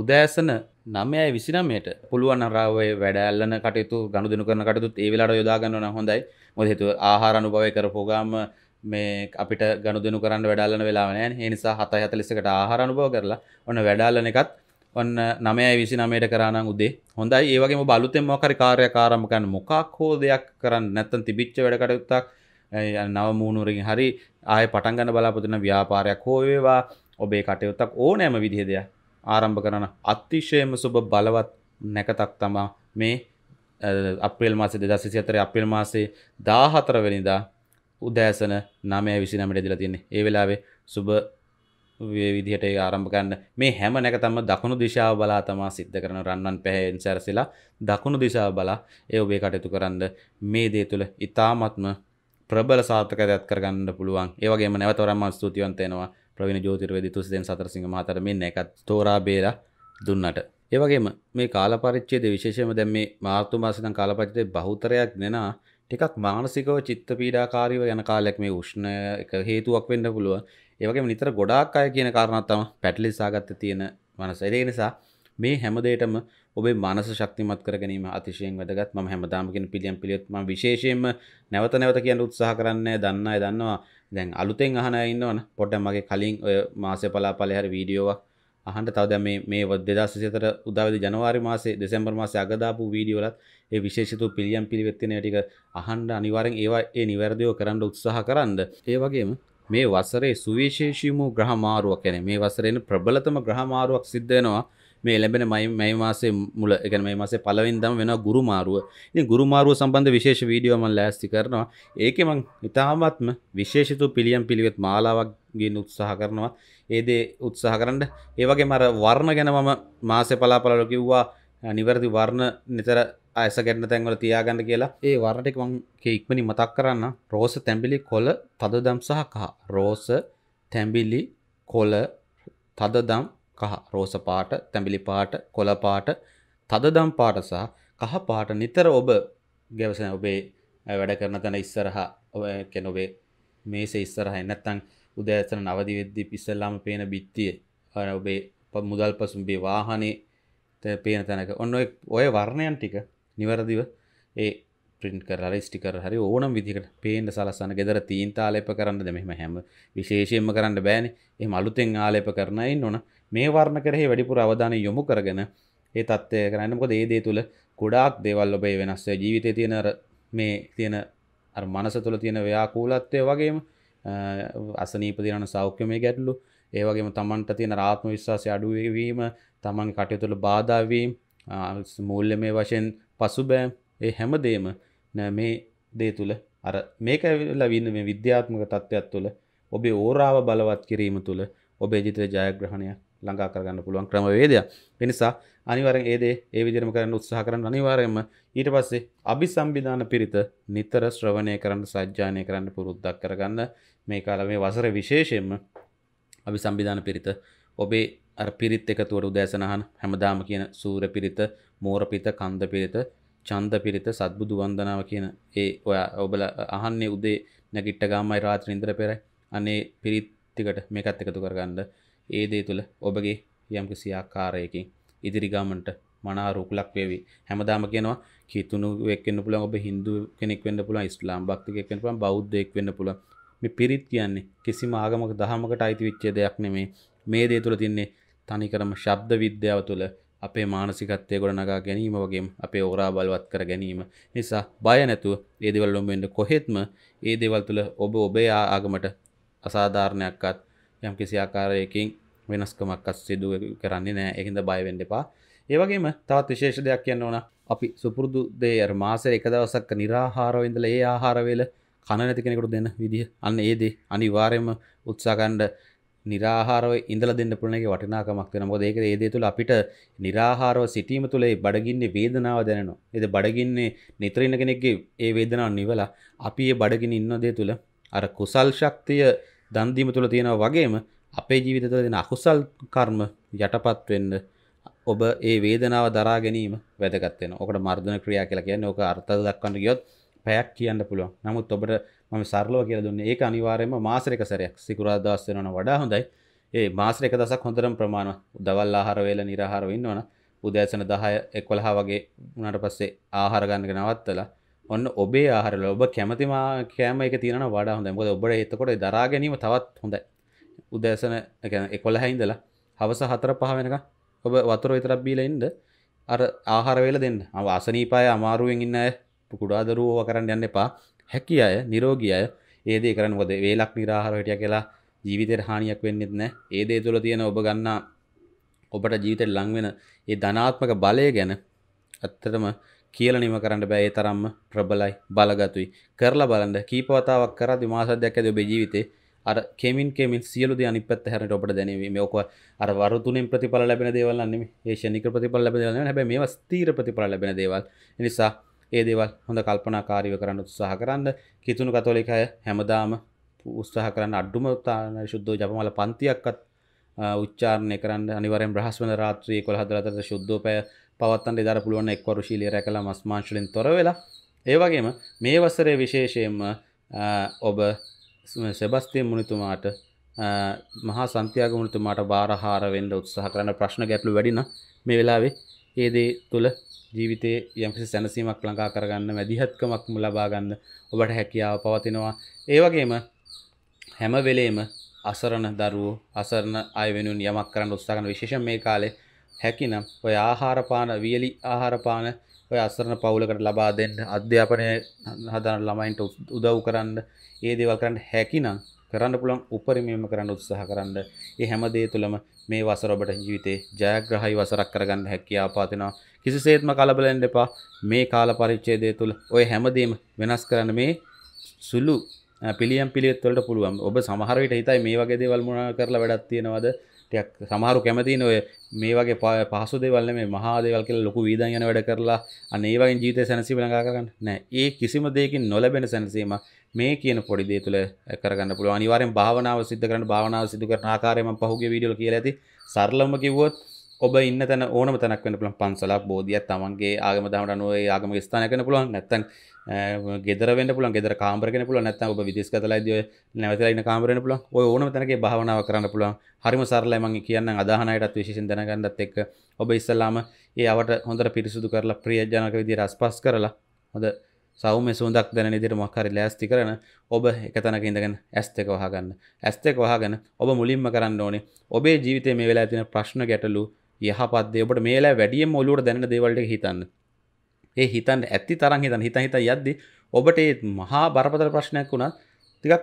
උදෑසන 9යි 29ට පුළුවන් අරාවේ වැඩ ඇල්ලන කටයුතු ගනුදෙනු කරන කටයුතුත් ඒ වෙලාවට යොදා ගන්නවනම් හොඳයි. මොකද හේතුව ආහාර අනුභවය කරපු ගාම මේ අපිට ගනුදෙනු කරන්න වැඩාලන වෙලා නෑ ඒ නිසා හතයි හතලිස්සකට ආහාරණුභව කරලා ඔන්න වැඩාලන එකත් ඔන්න නමය විසි නමයට කරන්න උදේ හොඳයි ඒවගේ බලුතෙන් මොකරි කාරය කාරමකන්න මොකක් හෝ දෙයක් කරන්න නැත්තන් තිබිච්ච වැඩකටයුත්තක් නවමූුණුරින් හරි ආය පටන්ගන්න බලාපොතින ව්‍යාපාරයක් හෝවේවා ඔබේ කටයුත්තක් ඕනෑම විදිහදය ආරම්භ කරන අත්තිශයම සුබ බලවත් නැකතක් තමා මේ අපේල් මාසේ දෙදසි අතර අපේල් මාසේ දාහතරවෙනිදා උදෑසන නමය විසි නමට දිල තින්නේ ඒ වෙලාවේ සුබ විදිහට ආරම්භ කරන්න මේ හැම නැකතම දකුණු දිශාව බලා තමා සිද්ධ කරන රන්නන් පැහැයෙන් සැරසිලා දකුණු දිශාව බලා ඒ ඔබේ කටයුතු කරන්න මේ දේ තුළ ඉතාමත්ම ප්‍රබල සාර්ථකයක් කරගන්න පුළුවන්. ඒ වගේම නැවතරම්ම ස්තුතිවන්ත වෙනවා ප්‍රවීණ ජ්‍යොතිර්වේදී තුසිදෙන් සතරසිංහ මහතර මේ නැකත් තෝරා බේරා දුන්නට. ඒ වගේම මේ කාලපරිච්ඡේදයේ විශේෂයෙන්ම දැන් මේ මාර්තු මාසේ ඉඳන් කාලපරිච්ඡේදයේ බහුතරයක් දෙනා ටිකක් මානසිකව චිත්ත පීඩාකාරීව යන කාලයක් මේ උෂ්ණ එක හේතුවක් වෙන්න පුළුවන්. ඒවගේ නිතර ගොඩාක් අය කියන කාරණත්තම පැටලිසාගත්ත තියෙන මනස එදේ නිසා මේ හැමදේටම ඔබේ මනස ශක්තිමත් කරගැනීම අතිශයෙන් වැදගත් ම හැමදාමගෙන පිළියම් පිළියොත්ම විශේෂයෙන්ම නැවත නැවත කියන්න උත්සාහ කරන්න දන්න දන්නවා දැන් අලුතෙන් අහන ඉන්නවන පොට මගේ කලින් ඔය මාසය පලා පලහර වීඩියෝවා අහන්ට තවද මේ මේ දෙදසිතර උදාවද ජනවාරි මාසේ දෙසැම්බර් මාස අගදාපු වීඩියෝලත් ඒ විශේෂතු පිළියම් පිළිවෙත්තින ටික අහන්ඩ අනිවාරෙන් ඒවා ඒ නිවැරදිෝ කරන්න උත්සාහ කරන්න ඒවගේම මේ වසරේ සුවිශේෂීම වූ ග්‍රහ මාරුවක් කියන්නේ මේ වසරේන ප්‍රබලතම ග්‍රහ මාරුවක් සිද්ධ වෙනවා මේ ලැබෙන මයි මේ මාසේ මුල ඒ කියන්නේ මේ මාසේ පළවෙනිදම වෙනවා ගුරු මාරුව. ඉතින් ගුරු මාරුව සම්බන්ධ විශේෂ වීඩියෝ මම ලෑස්ති කරනවා. ඒකේ මම ඉතාමත්ම විශේෂිත පිළියම් පිළිවෙත් මාලාවක් ගේන්න උත්සාහ කරනවා. ඒ දේ උත්සාහ කරන්න. ඒ වගේම අර වර්ණ ගැන මම මාසේ පලාපලවල කිව්වා නිවැරදි වර්ණ නිතර ඇස ගැන්න තැන්වල තියාගන්න කියලා ඒ වරටෙක් මංගේ ඉක්මනි මතක් කරන්න රෝස තැම්බිලි කොල තදදම් සහ කහ රෝස තැම්බිලි කොල තදදම් කහ රෝස පාට තැඹිලි පාට කොල පාට තදදම් පාට සහ කහ පාට නිතර ඔබ ගැවසන ඔබේ වැඩ කරන තැන ඉස්සරහා ඔය කෙනොබේ මේස ඉස්සරහ එන්නත්තං උදෑසන නවදි වෙද්දි පිස්සල්ලාම පේන බිත්තිය ඔබේ මුදල් පසුම්බේ වාහනේ පේන තැනක ඔන්න ඔය වර්ණයන් ටික නිවැරදිව ඒ ප්‍රින්ට කරලා ස්ටිකර හරි ඕනම් විදිකට පේන්ට සලස්සන්න ගෙදර තීන් ආලප කරන්න දෙමෙම හැම විශේෂයෙන්ම කරන්න බෑන එහ මලුතෙන් ආලප කරනයි නොන මේ වර්ණ කරෙහි වැඩිපුර අවධානය යොමු කරගෙන ඒ තත්ත්වය කරන්නකොද ඒදේ තුළ ගොඩාක් දේවල් ඔබේ වෙනස්සේ ජීවිතය තියෙන මේ තියෙන මනස තුළ තියෙන ව්‍යාකූලත්වය වගේම අසනීපතිරන සෞඛ්‍ය මේ ගැටලු ඒවගේම තමන්ට තියෙන රාත්ම විශ්වාසය අඩුවවීම තමන් කටයුතුළ බාධාවීම් මූල්‍ය මේ වශයෙන් පසුබෑම් ඒ හැමදේම නෑ මේ දේ තුළ අර මේක ඇවිල්ලා වන්න මේ විද්‍යාත්මක තත්ත්වයක් තුළ ඔබේ ඕරාව බලවත් කිරීම තුළ ඔබේ ජිත ජයග්‍රහණය ළඟා කරගන්න පුළුවන් ක්‍රමවේදය පිනිසා අනිවරෙන් ඒදේ ඒ විදිරම කරන්න උත්සාහ කරන්න අනිවාරයම ඊට පස්සේ අභි සම්බිධාන පිරිත නිතර ශ්‍රවණය කරන්න සජ්ජානය කරන්න පුරුද්දක් කරගන්න මේ කාල මේ වසර විශේෂයෙන්ම අභි සම්බිධාන පිරිත ඔබේ අර පිරිත් එකතුවට උදෑසනහන් හැමදාම කියන සූර පිරිත මෝර පිරිත කන්ද පිරිත ඡන්ද පිරිත සත්බුදු වන්දනාව කියන ඒ ඔයා ඔබලා අහන්නේ උදේ නැගිට්ට ගාමයි රාත්‍රී ඉඳලා පෙර අනේ පිරිත් ටිකට මේකත් එකතු කරගන්න ඒ දේ තුල ඔබගේ යම්කිසි ආකාරයකින් ඉදිරි ගමනට මනාරු කුලක් වේවි හැමදාම කියනවා කිතුණු එක්ක වෙන්න පුළුවන් ඔබ Hindu කෙනෙක් වෙන්න පුළුවන් ඉස්ලාම් භක්තිකයෙක් වෙන්න පුළුවන් බෞද්ධයෙක් වෙන්න පුළුවන් මේ පිරිත් කියන්නේ කිසිම ආගමක දහමකට අයිති වෙච්ච දෙයක් නෙමෙයි මේ දේ තුල තින්නේ තනිකරම ශබ්ද විද්‍යාව තුළ අපේ මානසිකත්වය ගොඩනගා ගැනීම වගේ අපේ ඕරා බලවත් කර ගැනීම නිසා බය නැතුව ඒදවල් ලොම්බෙන්ට කොහෙත්ම ඒ දෙවල් තුළ ඔබ ඔබේ ආගමට අසාධාරණයක්කත් යම් කිසි ආකාරයකින් වෙනස්කමක්කත් සිදුව කරන්නේ නෑ එහිද බයවෙන්ඩ එපා ඒවගේම තවත් විශේෂ දෙයක් කියන්න ඕන අපි සුපුරුදු දේර් මාසර එක දවසක් නිරාහාරවෙන්දල ඒ ආහාරවෙල කන නැති කෙනෙකුට දෙන විදිහ අන්න ඒදේ අනිවාරයම උත්සාකණ්ඩ නිරාහාරව ඉඳලා දෙන්න පුළුවන් එකේ වටිනාකමක් තියෙනවා. මොකද ඒක ඒ දේ තුළ අපිට නිරාහාරව සිටීම තුළ ඒ බඩගින්නේ වේදනාව දැනෙනවා. ඒද බඩගින්නේ නිතර ඉන්න කෙනෙක්ගේ ඒ වේදනාව නිවලා අපි ඒ බඩගින්න ඉන්න දේ තුළ අර කුසල් ශක්තිය දන් දීම තුළ තියෙනවා වගේම අපේ ජීවිතය තුළ තියෙන අකුසල් කර්ම යටපත් වෙන්න ඔබ ඒ වේදනාව දරා ගැනීම වැදගත් වෙනවා. ඔකට මර්ධන ක්‍රියා කියලා කියන්නේ ඕක අර්ථ දක්වන්න ගියොත් පැයක් කියන්න පුළුවන්. නමුත් ඔබට මම සරලව කියලා දුන්නේ ඒක අනිවාර්යයෙන්ම මාසෙක සැරයක් සිකුරාදා දවස් වෙනවනම් වඩා හොඳයි ඒ මාසෙක දවසක් හොඳටම ප්‍රමාණවත් දවල් ආහාර වේල නිරාහාරව ඉන්නවනම් උදෑසන 10 11 වගේ වුණාට පස්සේ ආහාර ගන්න නවත්තලා ඔන්න ඔබේ ආහාරල ඔබ කැමති කෑම එක තියෙන වඩා හොඳ මොද ඔබට එතකොට දරා ගැනීම තවත් හොඳයි උදෑසන එකොළ හැයින්දලා හවස හතර පහ වෙනක ඔබ වතුර විතරක් බීලා ඉන්න අර ආහාර වේල දෙන්න අසනීපාය අමාරුවෙන් ඉන්න අය කුඩා දරුවෝ කරන්න යන්න එපා හැකි අය නිරෝගී අය ඒ දේ කරන්න මොකද වේලක් නිරාහාර හිටියා කියලා ජීවිතේට හානියක් වෙන්නෙත් නැහැ ඒ දේ තුළ තියෙන ඔබ ගන්නා ඔබට ජීවිතේ ලඟ වෙන ඒ ධනාත්මක බලය ගැන ඇත්තටම කියලා නිම කරන්න බෑ ඒ තරම්ම ප්‍රබලයි බලගතුයි කරලා බලන්න කීප වතාවක් කරද්දී මාසයක් ඇද ඔබේ ජීවිතේ අර කෙමින් කෙමින් සියලු දේ අනිත් පැත්ත හැරෙන්න ඔබට දැනෙවි මේ ඔක අර වරු තුනෙන් ප්‍රතිඵල ලැබෙන දේවල් නම් නෙමෙයි ඒ ශනික ප්‍රතිඵල ලැබෙන දේවල් නෙමෙයි හැබැයි මේවා ස්ථීර ප්‍රතිඵල ලැබෙන දේවල් ඒ නිසා ඒ දේවල් හොඳ කල්පනාකාරීව කරන්න උත්සාහ කරන්න කිතුුණු කතෝලික අය හැමදාම උත්සාහ කරන්න අඩ්ඩුම තාන ශුද්ධෝ ජපමල පන්තියක්කත් උච්චාරණය කරන්න අනිවරෙන් බ්‍රහස්වන රාත්‍රී කොළ හදරතර ශුද්ධෝ පැය පවත්තන් දර පුළුවන් එක්වරුශීලිය රැකල මස්මාංශලින් තොර වෙලා ඒවගේම මේ වසරේ විශේෂයෙන්ම ඔබ සෙබස්තිය මුනිතුමාට මහා සන්තියාග මුනිතුමාට බාරහාර වෙන්ඩ උත්සාහ කරන්න ප්‍රශ්න ගැටලු වැඩින මේ වෙලාවේ ඒදේ තුළ ජීවිතයේ යම්කිසි සැනසීමක් ළඟා කරගන්න වැඩිහත්කමක් ලබා ගන්න ඔබට හැකියාව පවතිනවා. ඒ වගේම හැම වෙලේම අසරණ දරුවෝ අසරණ අය වෙනුවෙන් යමක් කරන්න උත්සාහ කරන විශේෂයෙන් මේ කාලේ හැකිනම් ඔය ආහාර පාන වියලි ආහාර පාන ඔය අසරණ පවුලකට ලබා දෙන්න අධ්‍යාපනය හදන ළමයින්ට උදව් කරන්න ඒ දේවල් කරන්න හැකිනම් කරන්න පුළුවන් උපරිමයම කරන්න උත්සාහ කරන්න. ඒ හැම දේ තුළම මේ වසර ඔබට ජීවිතේ ජයග්‍රහයි වසරක් කරගන්න හැකියාව පාතිනවා. කිසිසේත්ම කලබලෙන් එපා මේ කාල පරිච්ඡේදය තුළ ඔය හැමදේම වෙනස් කරන්න මේ සුළු පිළියම් පිළිවෙත්වලට පුළුවන් ඔබ සමහර විට හිතයි මේ වගේ දේවල් මොනවා කරලා වැඩක් තියනවද ටිකක් සමහරු කැමතින ඔය මේ වගේ පහසු දේවල් නෙමෙයි මහා දේවල් කියලා ලොකු වීදන් යන වැඩ කරලා අන්න ඒ වගේ ජීවිතේ සැනසීම ළඟා කරගන්න නෑ ඒ කිසිම දෙයකින් නොලැබෙන සැනසීම මේ කියන පොඩි දේ තුළ කරගන්න පුළුවන් අනිවාර්යෙන් භාවනාව සිද්ධ කරන්න භාවනාව සිදු කරන ආකාරය මම පහුගිය වීඩියෝ වල කියලා ඇති සරලවම කිව්වොත් ඔබ ඉන්න තැන ඕන තැනක් වෙන පුළන් පන්සලක් බෝධියත් තමන්ගේ ආගම දමට අනුව ආගම ස්ථානකන පුළුවන් නැත්තන් ගෙදරෙන් පුළ ගෙදර කාම්රෙන පුළ නැත ඔබ විදිස්කතලයිද නැවතරන්න කාමරෙන පුළ ඕන තැනගේ භාවනාව කරන්න පුළුවන් හරිම සරලයි මගේ කියන්න අදාහනයටත් විශේෂෙන් දැනගන්නත් එක් ඔබ ඉස්සල්ලාම ඒ අවට හොඳට පිරිසුදු කරලා ප්‍රියජනක විදි රස්පස් කරලා හොඳ සෞම සුදක් දැන ඉදිර මක්හරි ලෑස්ති කරන ඔබ එකතනක ඉඳගෙන ඇස්තක වහගන්න ඇස්තක වහගන ඔබ මුලින්ම කරන්න ඕනේ ඔබේ ජීවිතය මේ වෙලා තින ප්‍රශ්න ගැටලු යහපත්දේ ඔබට මේලා වැඩියම් ඔලුවට දැන දේවල්ට හිතන්න ඒ හිතන් ඇති තරන් හිතන් හිත හිත යද්දි ඔබට ඒ මහා බරපතල ප්‍රශ්නයක් වුණත් ටිකක්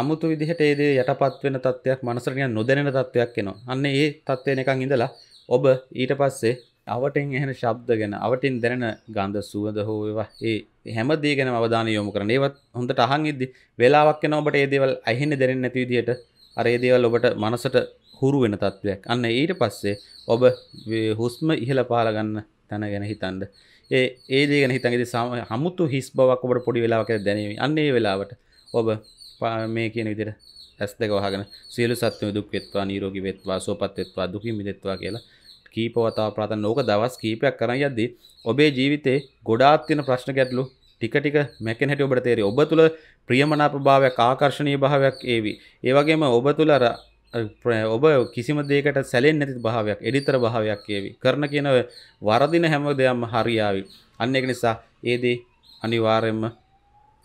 අමුතු විදිහට ඒදේ යටපත් වෙන තත්ත්වයක් මනසට නිකන් නොදැනෙන තත්ත්වයක් එනවා. අන්න ඒ තත්ත්වය නිකන් ඉඳලා ඔබ ඊට පස්සේ අවටෙන් එහෙන ශබ්ද ගැන අවටින් දැනෙන ගඳ සුවඳ හෝ ඒවා ඒ හැම දේ ගැනම අවධානය යොමු කරන්න. ඒවත් හොඳට අහන් ඉද්දි වේලාවක් යනවා ඔබට ඒ දේවල් ඇහෙන්නේ දැනෙන්නේ නැති විදිහට අර ඒ දේවල් ඔබට මනසට හුරු වෙන තත්ත්වයක් අන්න ඊට පස්සේ ඔබ හුස්ම ඉහළ පාලගන්න තැන ගැන හිතන්ද ඒ ඒදේ ගැන හිතන්ගෙද සම හමුතු හිස් බවක් ඔබට පොඩි වෙලාවක දැනීම අන්නේ වෙලාවට ඔබ මේ කියන විදිර ඇස් දෙක වහගෙන සියලු සත්වම දුක් වෙත්වා නිරෝගී වෙත්වා සුවපත් වෙත්වා දුකින් මිදෙත්වා කියලා කීප වතාවක් ප්‍රාර්ථනා ඕක දවස් කීපයක් කරන් යද්දී ඔබේ ජීවිතේ ගොඩාක් තියෙන ප්‍රශ්න ගැටලු ටික ටික මැකෙන හැටි ඔබට තේරෙයි. ඔබ තුල ප්‍රියමනාප භාවයක් ආකර්ෂණීය භාවයක් ඒවි. ඒ වගේම ඔබ තුල අර ඔබ කිසිම දෙකට සැලෙන් නැති භාවයක් එඩිතර භාවයක් කියවි කරන කියන වරදින හැම දෙයක්ම හරියාවි අන්න එක නිසා ඒදේ අනිවාර්යෙන්ම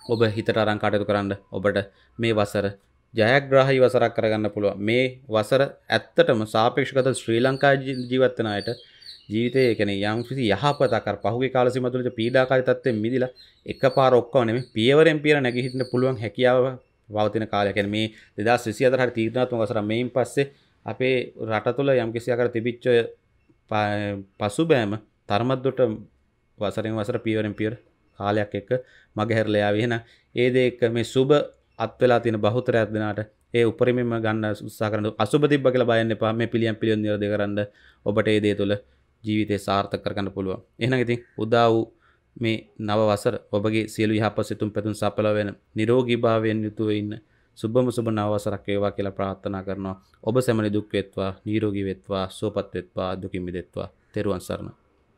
ඔබ හිතට අරන් කටයුතු කරන්න ඔබට මේ වසර ජයග්‍රාහී වසරක් කරගන්න පුළුවන් මේ වසර ඇත්තටම සාපේක්ෂකත ශ්‍රී ලංකා ජීවත් වෙන අයට ජීවිතයේ කියන්නේ යම් කිසි යහපතක් අර පහුගිය කාල සීමාව තුළ පීඩාකාරී තත්ත්වෙන් මිදලා එකපාර ඔක්කොම නෙමෙයි පියවරෙන් පියවර නැගී හිටින්න පුළුවන් හැකියාව පවතින කාලයකැන මේ දෙදස් විසි අදර තීරණත්ම වසර මෙයින් පස්සේ අපේ රට තුළ යම් කිසි අකර තිබිච්ච පසු බෑම තර්මත්දොට වසරෙන් වසර පියවරෙන් පියර කාලයක් එක්ක මගහැරලයා වෙන ඒදේ එක්ක මේ සුබ අත්වෙලා තින බහුතරයක් දෙනාට ඒ උපරිමම ගන්න උත්සා කරන අසුබ තිබ්බ කියලා බයන්න එපා මේ පිළියම් පිළියම් නිරද කරන්න ඔබට ඒ දේ තුළ ජීවිතේ සාර්ථක කරගන්න පුළුවන් එහෙනම් ඉතින් උදා වූ මේ නව වසර ඔබගේ සියලු යහපත් සිතුම් පැතුම් සඵල වෙන නිරෝගී භාවයෙන් යුතුව ඉන්න සුබම සුබ නව වසරක් වේවා කියලා ප්‍රාර්ථනා කරනවා ඔබ සැමලි දුක් වෙත්වා නිරෝගී වෙත්වා සුවපත් වෙත්වා දුකින් මිදෙත්වා තෙරුවන් සරණයි